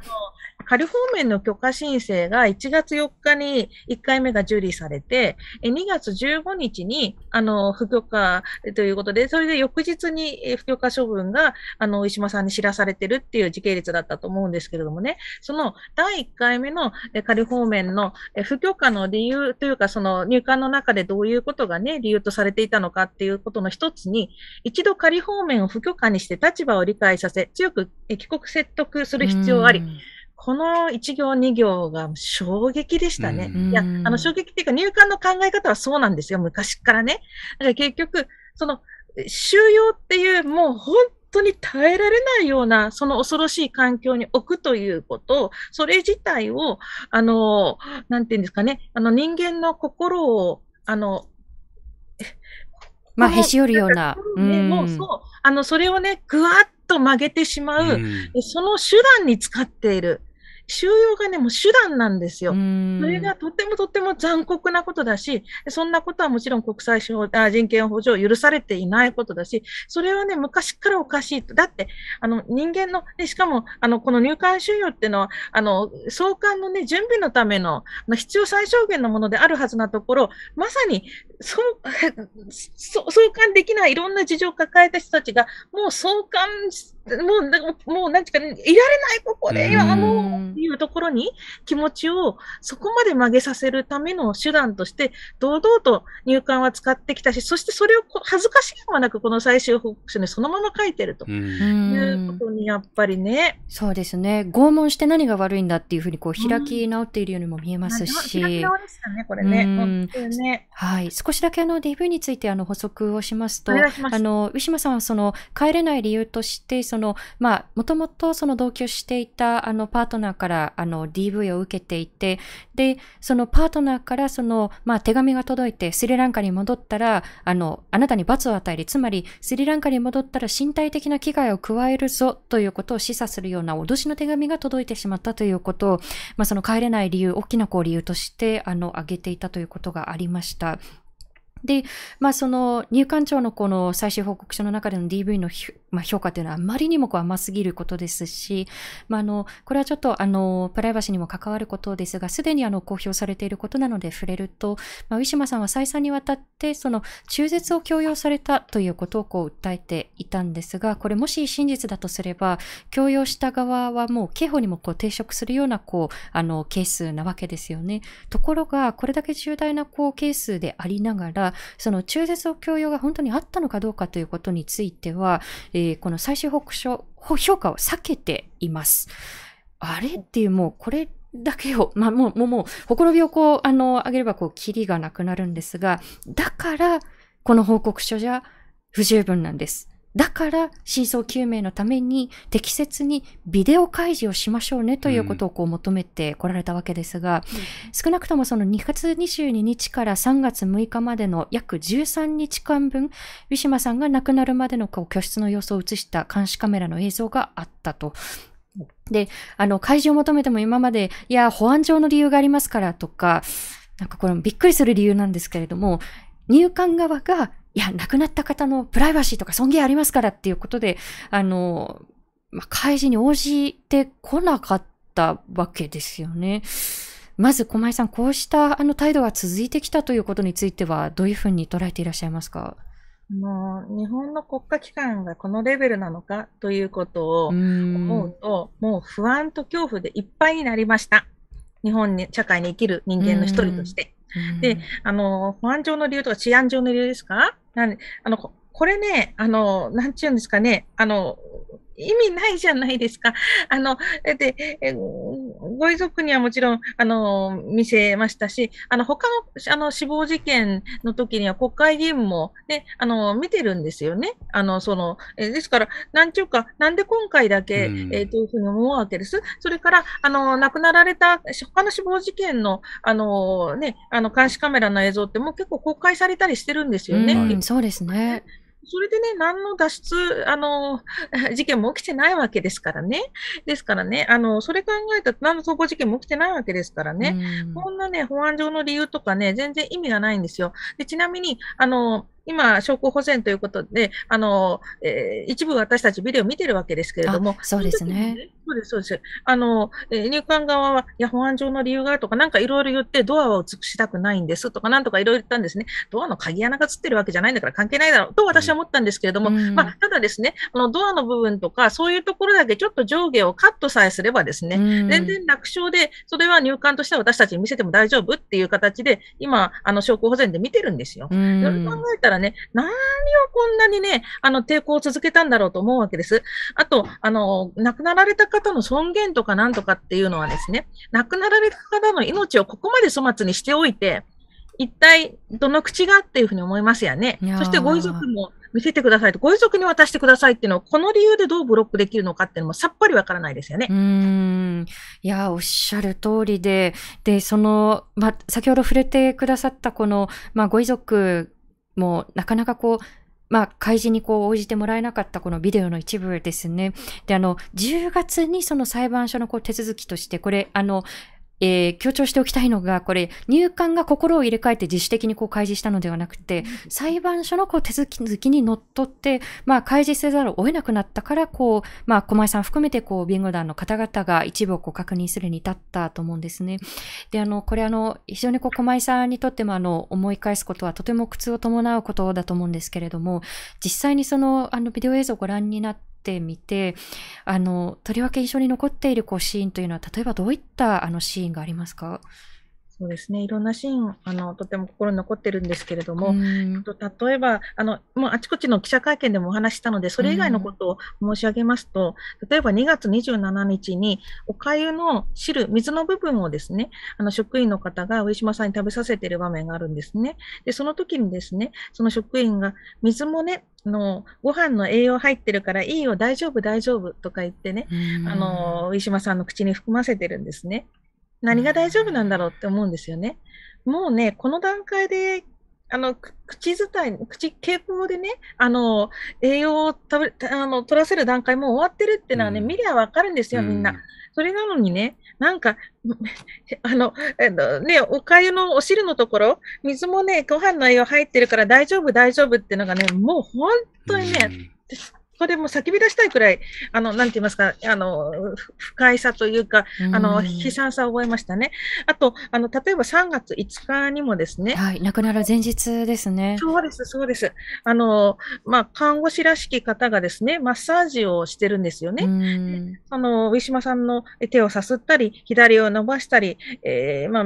仮方面の許可申請が1月4日に1回目が受理されて、2月15日に、あの、不許可ということで、それで翌日に不許可処分が、あの、石間さんに知らされてるっていう時系列だったと思うんですけれどもね、その第1回目の仮方面の不許可の理由というか、その入管の中でどういうことがね、理由とされていたのかっていうことの一つに、一度仮方面を不許可にして立場を理解させ、強く帰国説得する必要あり、この1行2行が衝撃でしたね。いや、あの衝撃っていうか入管の考え方はそうなんですよ、昔からね。だから結局、その収容っていうもう本当に耐えられないような、その恐ろしい環境に置くということを、それ自体を、あの、なんていうんですかね、あの人間の心を、あの、まあ、へし折るような。ん、もうそう、あの、それをね、ぐわっと曲げてしまう、うん、その手段に使っている。収容がね、もう手段なんですよ。それがとってもとっても残酷なことだし、そんなことはもちろん国際司法あ人権保障許されていないことだし、それはね、昔からおかしいと。だって、あの、人間の、ね、しかも、あの、この入管収容っていうのは、あの、送還のね、準備のための、まあ、必要最小限のものであるはずなところ、まさに、そう、送 還できないいろんな事情を抱えた人たちが、もう送還もう、なんもう、なんていうか、いられない、ここで、今、もう、っていうところに気持ちをそこまで曲げさせるための手段として、堂々と入管は使ってきたし、そしてそれを恥ずかしげもなく、この最終報告書にそのまま書いてるということに、やっぱりね。そうですね。拷問して何が悪いんだっていうふうに、こう、開き直っているようにも見えますし。開き直ですね、これね。本当ね。はい。少しだけ、あの、デビューについて、あの、補足をしますと、あの、ウィシュマさんは、その、帰れない理由として、その、まあ、もともとその同居していたあのパートナーからあの DV を受けていて、で、そのパートナーからその、まあ、手紙が届いて、スリランカに戻ったら、あの、あなたに罰を与える、つまり、スリランカに戻ったら身体的な危害を加えるぞということを示唆するような脅しの手紙が届いてしまったということを、まあ、その帰れない理由、大きなこう理由として、あの、挙げていたということがありました。で、まあ、その入管庁のこの最終報告書の中での DV の、まあ、評価というのはあまりにもこう甘すぎることですし、まあ、あのこれはちょっとあのプライバシーにも関わることですがすでにあの公表されていることなので触れると、まあ、ウィシュマさんは再三にわたってその中絶を強要されたということをこう訴えていたんですがこれもし真実だとすれば強要した側はもう刑法にもこう抵触するようなこうあのケースなわけですよね。ところがこれだけ重大なこうケースでありながらその中絶の強要が本当にあったのかどうかということについては、えー、この最終報告書、評価を避けています。あれっていう、もうこれだけを、まあ、もう、もう、もう、ほころびをこう、あの、上げればこう、キリがなくなるんですが、だから、この報告書じゃ不十分なんです。だから真相究明のために適切にビデオ開示をしましょうねということをこう求めてこられたわけですが、うん、少なくともその2月22日から3月6日までの約13日間分、ウィシュマさんが亡くなるまでのこう居室の様子を映した監視カメラの映像があったと。で、あの、開示を求めても今まで、いや、保安上の理由がありますからとか、なんかこれびっくりする理由なんですけれども、入管側がいや、亡くなった方のプライバシーとか尊厳ありますからっていうことで、あの、まあ、開示に応じてこなかったわけですよね。まず、駒井さん、こうしたあの態度が続いてきたということについては、どういうふうに捉えていらっしゃいますかもう日本の国家機関がこのレベルなのかということを思うと、うもう不安と恐怖でいっぱいになりました。日本に社会に生きる人間の一人として。で、あの、保安上の理由とか治安上の理由ですかなんあの、これね、あの、なんちゅうんですかね、あの、意味ないじゃないですか。あの、で、ご遺族にはもちろん、あの、見せましたし、あの、他の、あの、死亡事件の時には国会議員もね、あの、見てるんですよね。あの、その、えですから、なんちゅうか、なんで今回だけ、うん、えというふうに思うわけです。それから、あの、亡くなられた、他の死亡事件の、あの、ね、あの、監視カメラの映像ってもう結構公開されたりしてるんですよね。うん、そうですね。それでね、何の脱出、あの、事件も起きてないわけですからね。ですからね、あの、それ考えたら何の投稿事件も起きてないわけですからね。こんなね、保安上の理由とかね、全然意味がないんですよ。でちなみに、あの、今、証拠保全ということで、あの、えー、一部私たちビデオ見てるわけですけれども、そうですね。そうです、そうです。あの、えー、入管側は、いや、保安上の理由があるとか、なんかいろいろ言って、ドアはくしたくないんですとか、なんとかいろいろ言ったんですね。ドアの鍵穴がつってるわけじゃないんだから関係ないだろうと私は思ったんですけれども、うん、まあ、ただですね、あの、ドアの部分とか、そういうところだけちょっと上下をカットさえすればですね、うん、全然楽勝で、それは入管としては私たちに見せても大丈夫っていう形で、今、あの、証拠保全で見てるんですよ。うん、考えたららね、何をこんなにね、あの、抵抗を続けたんだろうと思うわけです。あと、あの、亡くなられた方の尊厳とかなんとかっていうのはですね、亡くなられた方の命をここまで粗末にしておいて、一体どの口がっていうふうに思いますやね。そしてご遺族も見せてくださいと、ご遺族に渡してくださいっていうのを、この理由でどうブロックできるのかっていうのもさっぱりわからないですよね。うん。いや、おっしゃる通りで、で、その、ま先ほど触れてくださったこの、まご遺族もうなかなかこう、まあ、開示にこう応じてもらえなかったこのビデオの一部ですね。で、あの、10月にその裁判所のこう手続きとして、これ、あの、えー、強調しておきたいのが、これ、入管が心を入れ替えて自主的にこう開示したのではなくて、裁判所のこう手続きにのっとって、まあ、開示せざるを得なくなったから、こう、まあ、駒井さん含めて、こう、弁護団の方々が一部をこう確認するに至ったと思うんですね。で、あの、これ、あの、非常にこう、駒井さんにとっても、あの、思い返すことはとても苦痛を伴うことだと思うんですけれども、実際にその、あの、ビデオ映像をご覧になって、ってみて、あの、とりわけ印象に残っているこうシーンというのは、例えばどういったあのシーンがありますかそうですね。いろんなシーン、あの、とても心に残ってるんですけれども、と例えば、あの、もうあちこちの記者会見でもお話したので、それ以外のことを申し上げますと、例えば2月27日に、おかゆの汁、水の部分をですね、あの、職員の方が上島さんに食べさせている場面があるんですね。で、その時にですね、その職員が、水もね、のご飯の栄養入ってるからいいよ、大丈夫、大丈夫とか言ってね、あの、上島さんの口に含ませてるんですね。何が大丈夫なんだろうって思うんですよね。もうね、この段階で、あの、口伝い、口、傾向でね、あの、栄養を食べ、あの、取らせる段階もう終わってるってのはね、うん、見りゃわかるんですよ、みんな。うん、それなのにね、なんか、あの、えっと、ね、おかゆのお汁のところ、水もね、ご飯の栄養入ってるから大丈夫、大丈夫ってのがね、もう本当にね、うんこでも叫び出したいくらい、あの、なんて言いますか、あの、不快さというか、あの、悲惨さを覚えましたね。あと、あの、例えば3月5日にもですね。はい、亡くなる前日ですね。そうです、そうです。あの、まあ、看護師らしき方がですね、マッサージをしてるんですよね。あの、上島さんの手をさすったり、左を伸ばしたり、えー、ま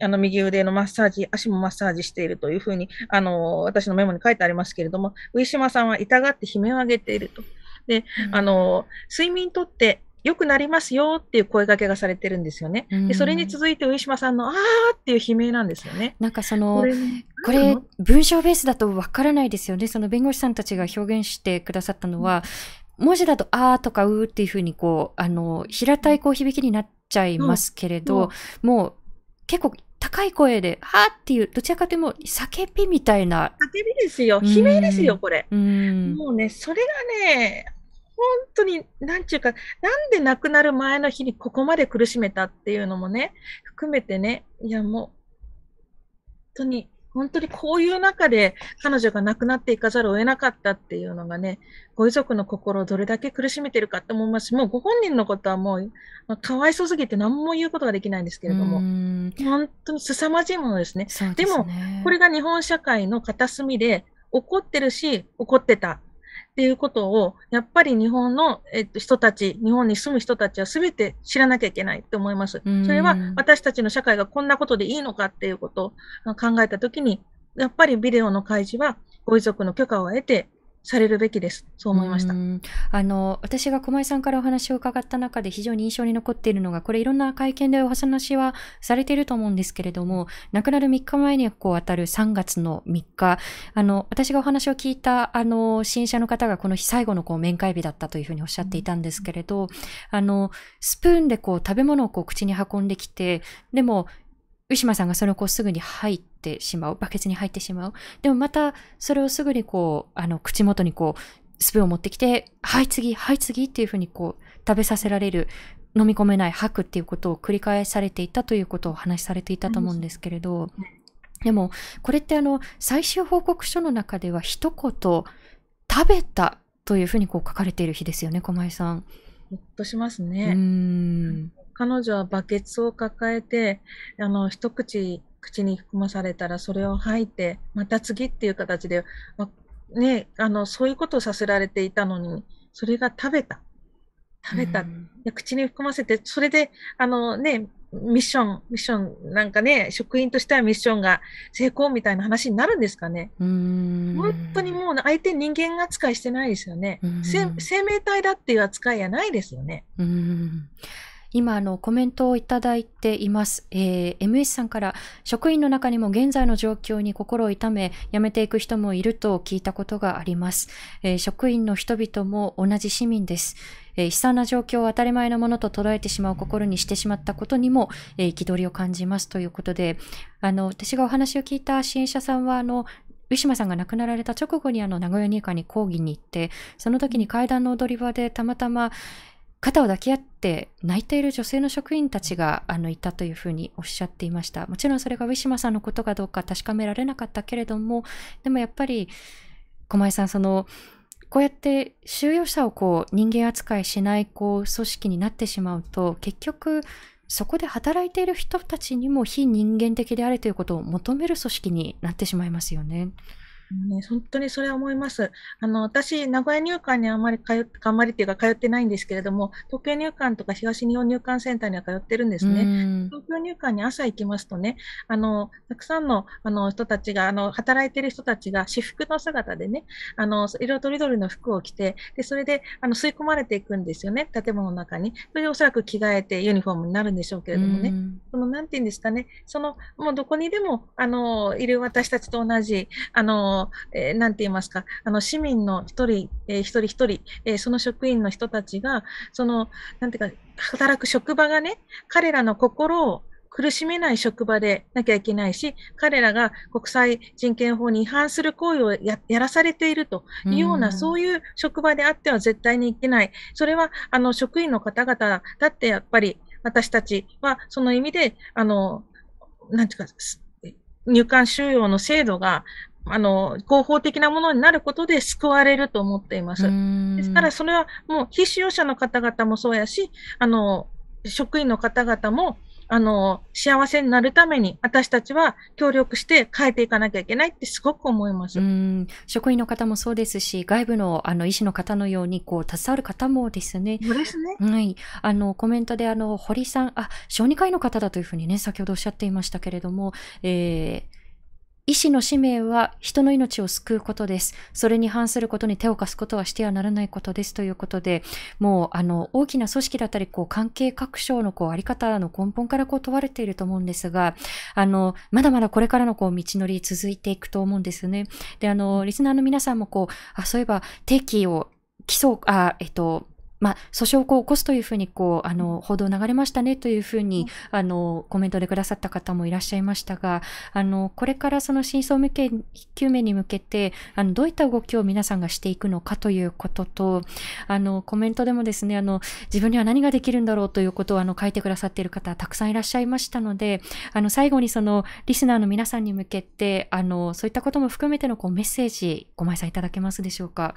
あ、あの、右腕のマッサージ、足もマッサージしているというふうに、あの、私のメモに書いてありますけれども、上島さんは痛がって悲鳴を上げている。ると。で、あの、睡眠とって良くなりますよっていう声掛けがされてるんですよね。でそれに続いて上島さんのあーっていう悲鳴なんですよね。なんかその、これ文章ベースだとわからないですよね。その弁護士さんたちが表現してくださったのは、文字だとあーとかうーっていうふうにこう、あの、平たいこう響きになっちゃいますけれど、もう結構高い声で、はあっていう、どちらかというと叫びみたいな。叫びですよ。悲鳴ですよ、これ。もうね、それがね、本当に、なんちゅうか、なんで亡くなる前の日にここまで苦しめたっていうのもね、含めてね、いやもう、本当に、本当にこういう中で彼女が亡くなっていかざるを得なかったっていうのがね、ご遺族の心をどれだけ苦しめてるかって思いますし、もうご本人のことはもう、まあ、かわいそうすぎて何も言うことができないんですけれども、本当に凄まじいものですね。ですねでも、これが日本社会の片隅で怒ってるし、怒ってたっていうことを、やっぱり日本の、えっと、人たち、日本に住む人たちは全て知らなきゃいけないって思います。それは私たちの社会がこんなことでいいのかっていうことを考えたときに、やっぱりビデオの開示はご遺族の許可を得て、されるべきです。そう思いました。あの、私が駒井さんからお話を伺った中で非常に印象に残っているのが、これいろんな会見でお話はされていると思うんですけれども、亡くなる3日前にこう当たる3月の3日、あの、私がお話を聞いた、あの、の方がこの日最後のこう面会日だったというふうにおっしゃっていたんですけれど、あの、スプーンでこう食べ物をこう口に運んできて、でもウシマさんがそれをこうすぐに入ってしまう。バケツに入ってしまう。でもまた、それをすぐにこう、あの、口元にこう、スプーンを持ってきて、はい次、はい次っていうふうにこう、食べさせられる、飲み込めない、吐くっていうことを繰り返されていたということをお話しされていたと思うんですけれど、でも、これってあの、最終報告書の中では一言、食べたというふうにこう書かれている日ですよね、小前さん。ほっとしますね。彼女はバケツを抱えて、あの、一口口に含まされたらそれを吐いて、また次っていう形で、ま、ね、あの、そういうことをさせられていたのに、それが食べた。食べた。口に含ませて、それで、あのね、ミッション、ミッション、なんかね、職員としてはミッションが成功みたいな話になるんですかね。うん本当にもう相手人間扱いしてないですよね。生命体だっていう扱いやないですよね。うん今のコメントをいただいています、えー、MS さんから職員の中にも現在の状況に心を痛め辞めていく人もいると聞いたことがあります、えー、職員の人々も同じ市民です、えー、悲惨な状況を当たり前のものと捉えてしまう心にしてしまったことにも憤、えー、りを感じますということであの私がお話を聞いた支援者さんはあのウィシュマさんが亡くなられた直後にあの名古屋ニーに抗議に行って、その時に階段の踊り場でたまたま、肩を抱き合って泣いている女性の職員たちがあのいたというふうにおっしゃっていました。もちろんそれがウィシュマさんのことかどうか確かめられなかったけれども、でもやっぱり、駒井さん、その、こうやって収容者をこう人間扱いしないこう組織になってしまうと、結局、そこで働いている人たちにも非人間的であれということを求める組織になってしまいますよね。ね、本当にそれは思います。あの、私、名古屋入管にあまり通って、あまりっていうか通ってないんですけれども、東京入管とか東日本入管センターには通ってるんですね。東京入管に朝行きますとね、あの、たくさんの、あの、人たちが、あの、働いてる人たちが私服の姿でね、あの、色とりどりの服を着て、で、それで、あの、吸い込まれていくんですよね、建物の中に。それでおそらく着替えてユニフォームになるんでしょうけれどもね、その、なんて言うんですかね、その、もうどこにでも、あの、いる私たちと同じ、あの、の、えー、なんて言いますか、あの、市民の一人、えー、一人一人、えー、その職員の人たちが、その、なんていうか、働く職場がね、彼らの心を苦しめない職場でなきゃいけないし、彼らが国際人権法に違反する行為をやらされているというような、うそういう職場であっては絶対にいけない。それは、あの、職員の方々だってやっぱり、私たちはその意味で、あの、なんていうか、入管収容の制度があの、合法的なものになることで救われると思っています。ですから、それはもう、非使用者の方々もそうやし、あの、職員の方々も、あの、幸せになるために私たちは協力して変えていかなきゃいけないってすごく思います。職員の方もそうですし、外部のあの医師の方のように、こう、携わる方もですね。そうですね。はい。あの、コメントで、あの、堀さん、あ、小児科医の方だというふうにね、先ほどおっしゃっていましたけれども、えー、医師の使命は人の命を救うことです。それに反することに手を貸すことはしてはならないことですということで、もうあの大きな組織だったり、こう関係各省のこうあり方の根本からこう問われていると思うんですが、あの、まだまだこれからのこう道のり続いていくと思うんですね。で、あの、リスナーの皆さんもこう、あ、そういえば定期を基礎、あ、えっと、まあ、訴訟を起こすというふうに、こう、あの、報道流れましたねというふうに、あの、コメントでくださった方もいらっしゃいましたが、あの、これからその真相向け、究明に向けて、あの、どういった動きを皆さんがしていくのかということと、あの、コメントでもですね、あの、自分には何ができるんだろうということを、あの、書いてくださっている方、たくさんいらっしゃいましたので、あの、最後にその、リスナーの皆さんに向けて、あの、そういったことも含めての、こう、メッセージ、ご前さんいただけますでしょうか。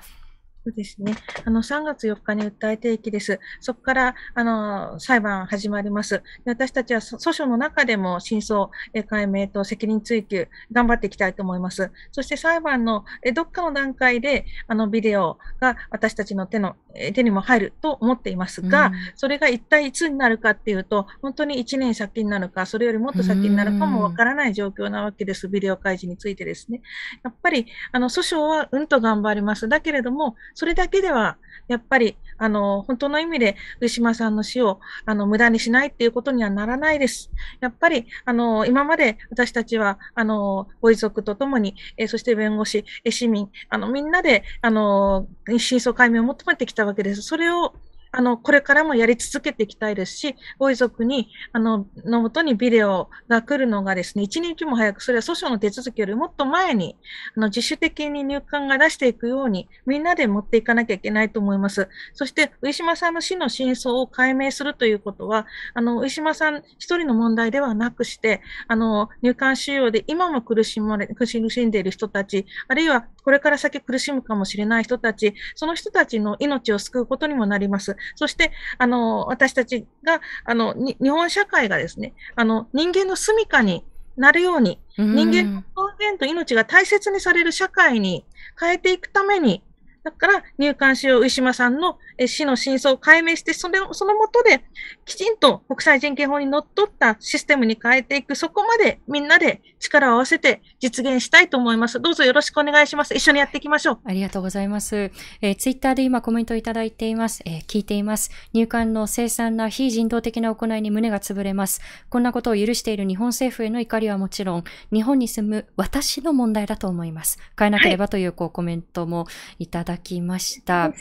そうですね。あの、3月4日に訴え提起です。そこから、あの、裁判始まります。で私たちは訴訟の中でも真相、解明と責任追及、頑張っていきたいと思います。そして裁判のどっかの段階で、あの、ビデオが私たちの手の、手にも入ると思っていますが、うん、それが一体いつになるかっていうと、本当に1年先になるか、それよりもっと先になるかもわからない状況なわけです。ビデオ開示についてですね。やっぱり、あの、訴訟はうんと頑張ります。だけれども、それだけでは、やっぱり、あの、本当の意味で、ュ島さんの死を、あの、無駄にしないっていうことにはならないです。やっぱり、あの、今まで私たちは、あの、ご遺族とともに、えそして弁護士、え市民、あの、みんなで、あの、真相解明を求めてきたわけです。それを、あの、これからもやり続けていきたいですし、ご遺族に、あの、のもとにビデオが来るのがですね、一日も早く、それは訴訟の手続きよりもっと前に、あの、自主的に入管が出していくように、みんなで持っていかなきゃいけないと思います。そして、上島さんの死の真相を解明するということは、あの、上島さん一人の問題ではなくして、あの、入管収容で今も苦しむ、苦しんでいる人たち、あるいはこれから先苦しむかもしれない人たち、その人たちの命を救うことにもなります。そして、あの、私たちが、あの、日本社会がですね、あの、人間の住処になるように、人間の表現と命が大切にされる社会に変えていくために、だから入管収容ウィシュマさんの死の真相を解明して、それそのもとできちんと国際人権法にのっとったシステムに変えていく、そこまでみんなで力を合わせて実現したいと思います。どうぞよろしくお願いします。一緒にやっていきましょう。ありがとうございます。えー、ツイッターで今コメントいただいています、えー、聞いています。入管の凄惨な非人道的な行いに胸が潰れます。こんなことを許している日本政府への怒りはもちろん、日本に住む私の問題だと思います。変えなければというこうコメントもいただだきました。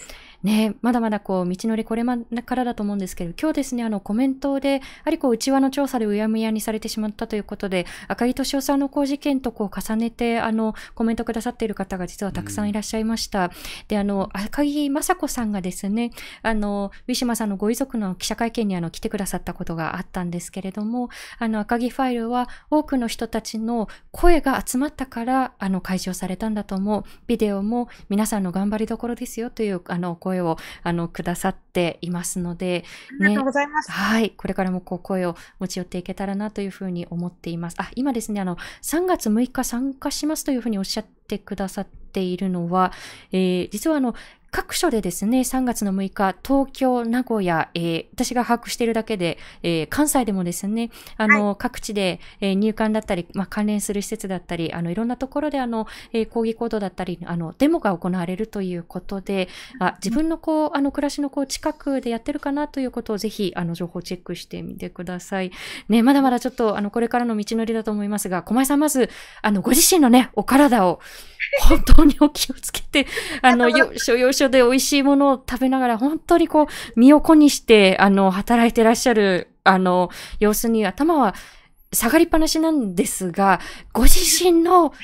ね、まだまだこう、道のりこれまからだと思うんですけど、今日ですね、あの、コメントで、やはりこう、内輪の調査でうやむやにされてしまったということで、赤木敏夫さんのこう、事件とこう、重ねて、あの、コメントくださっている方が実はたくさんいらっしゃいました。うん、で、あの、赤木雅子さんがですね、あの、ウィシュマさんのご遺族の記者会見にあの、来てくださったことがあったんですけれども、あの、赤木ファイルは、多くの人たちの声が集まったから、あの、解消されたんだと思う。ビデオも皆さんの頑張りどころですよという、あの、声声を、あの、くださっていますので、ね、ありがとうございます。はい。これからもこう声を持ち寄っていけたらなというふうに思っています。あ、今ですね、あの、3月6日参加しますというふうにおっしゃってくださっているのは、えー、実はあの、各所でですね、3月の6日、東京、名古屋、えー、私が把握しているだけで、えー、関西でもですね、あの、はい、各地で、えー、入管だったり、まあ、関連する施設だったり、あの、いろんなところで、あの、え抗議行動だったり、あの、デモが行われるということで、あ自分のこう、あの、暮らしのこう、近くでやってるかなということを、ぜひ、あの、情報チェックしてみてください。ね、まだまだちょっと、あの、これからの道のりだと思いますが、小前さん、まず、あの、ご自身のね、お体を、本当にお気をつけて、あの、所要所で美味しいものを食べながら、本当にこう、身を粉にして、あの、働いてらっしゃる、あの、様子に頭は下がりっぱなしなんですが、ご自身の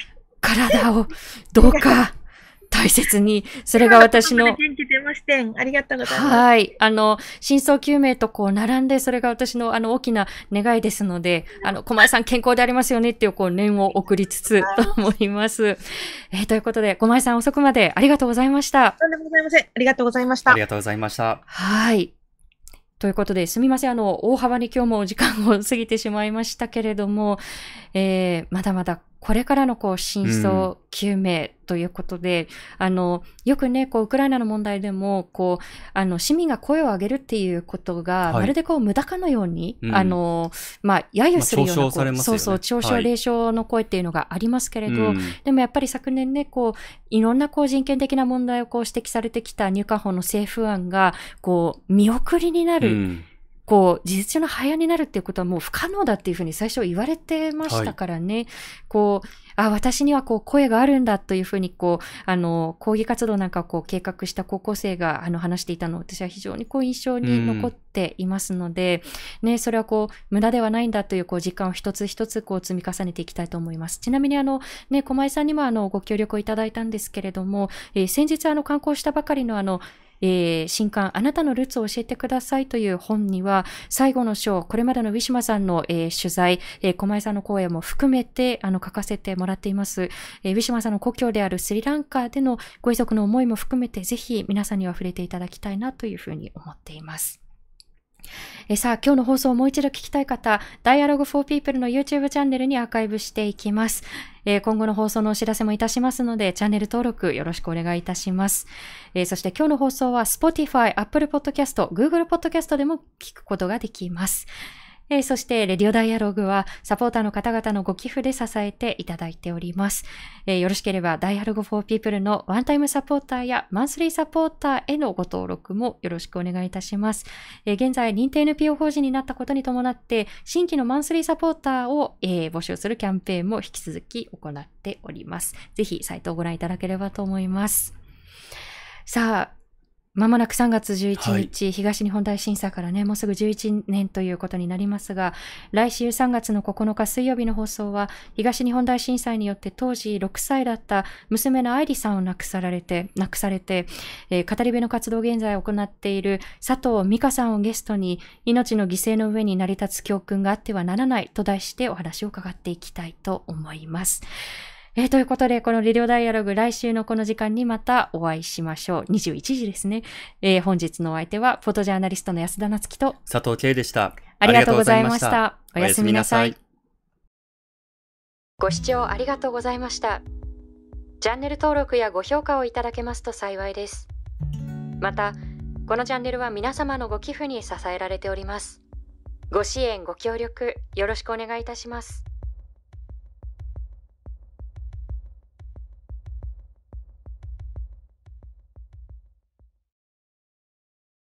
体をどうか大切に、それが私の。元気出ましてん。ありがとうございます。はい。あの、真相究明とこう並んで、それが私のあの大きな願いですので、あの、駒井さん健康でありますよねっていうこう念を送りつつ、と思います。えー、ということで、駒井さん遅くまでありがとうございました。とんでもございません。ありがとうございました。ありがとうございました。はい。ということで、すみません。あの、大幅に今日も時間を過ぎてしまいましたけれども、えー、まだまだこれからのこう真相究明ということで、うん、あの、よくね、こう、ウクライナの問題でも、こう、あの、市民が声を上げるっていうことが、はい、まるでこう、無駄かのように、うん、あの、まあ、揶揄するような、まあね、そうそう、嘲笑、霊笑の声っていうのがありますけれど、はい、でもやっぱり昨年ね、こう、いろんなこう、人権的な問題をこう、指摘されてきた入管法の政府案が、こう、見送りになる。うんこう、事実上の早になるっていうことはもう不可能だっていうふうに最初言われてましたからね、はい、こう、あ、私にはこう声があるんだというふうにこう、あの、抗議活動なんかをこう計画した高校生があの話していたのを私は非常にこう印象に残っていますので、ね、それはこう、無駄ではないんだというこう実感を一つ一つこう積み重ねていきたいと思います。ちなみにあの、ね、小前さんにもあの、ご協力をいただいたんですけれども、えー、先日あの、観光したばかりのあの、えー、新刊、あなたのルーツを教えてくださいという本には、最後の章、これまでのウィシュマさんの、えー、取材、えー、さんの講演も含めて、あの、書かせてもらっています。えー、ウィシュマさんの故郷であるスリランカでのご遺族の思いも含めて、ぜひ皆さんには触れていただきたいなというふうに思っています。えさあ、今日の放送をもう一度聞きたい方、Dialogue for People の YouTube チャンネルにアーカイブしていきます。えー、今後の放送のお知らせもいたしますので、チャンネル登録よろしくお願いいたします。えー、そして今日の放送は Spotify、Apple Podcast、Google Podcast でも聞くことができます。えー、そして、レディオダイアログは、サポーターの方々のご寄付で支えていただいております。えー、よろしければ、ダイアログ for people のワンタイムサポーターやマンスリーサポーターへのご登録もよろしくお願いいたします。えー、現在、認定 NPO 法人になったことに伴って、新規のマンスリーサポーターを、えー、募集するキャンペーンも引き続き行っております。ぜひ、サイトをご覧いただければと思います。さあ、まもなく3月11日、はい、東日本大震災からね、もうすぐ11年ということになりますが、来週3月の9日水曜日の放送は、東日本大震災によって当時6歳だった娘の愛理さんを亡くされて、亡くされて、えー、語り部の活動現在行っている佐藤美香さんをゲストに、命の犠牲の上に成り立つ教訓があってはならないと題してお話を伺っていきたいと思います。えー、ということで、このレディオダイアログ、来週のこの時間にまたお会いしましょう。21時ですね。えー、本日のお相手は、フォトジャーナリストの安田夏樹と佐藤慶でした。ありがとうございました。おやすみなさい。ご視聴ありがとうございました。チャンネル登録やご評価をいただけますと幸いです。また、このチャンネルは皆様のご寄付に支えられております。ご支援、ご協力、よろしくお願いいたします。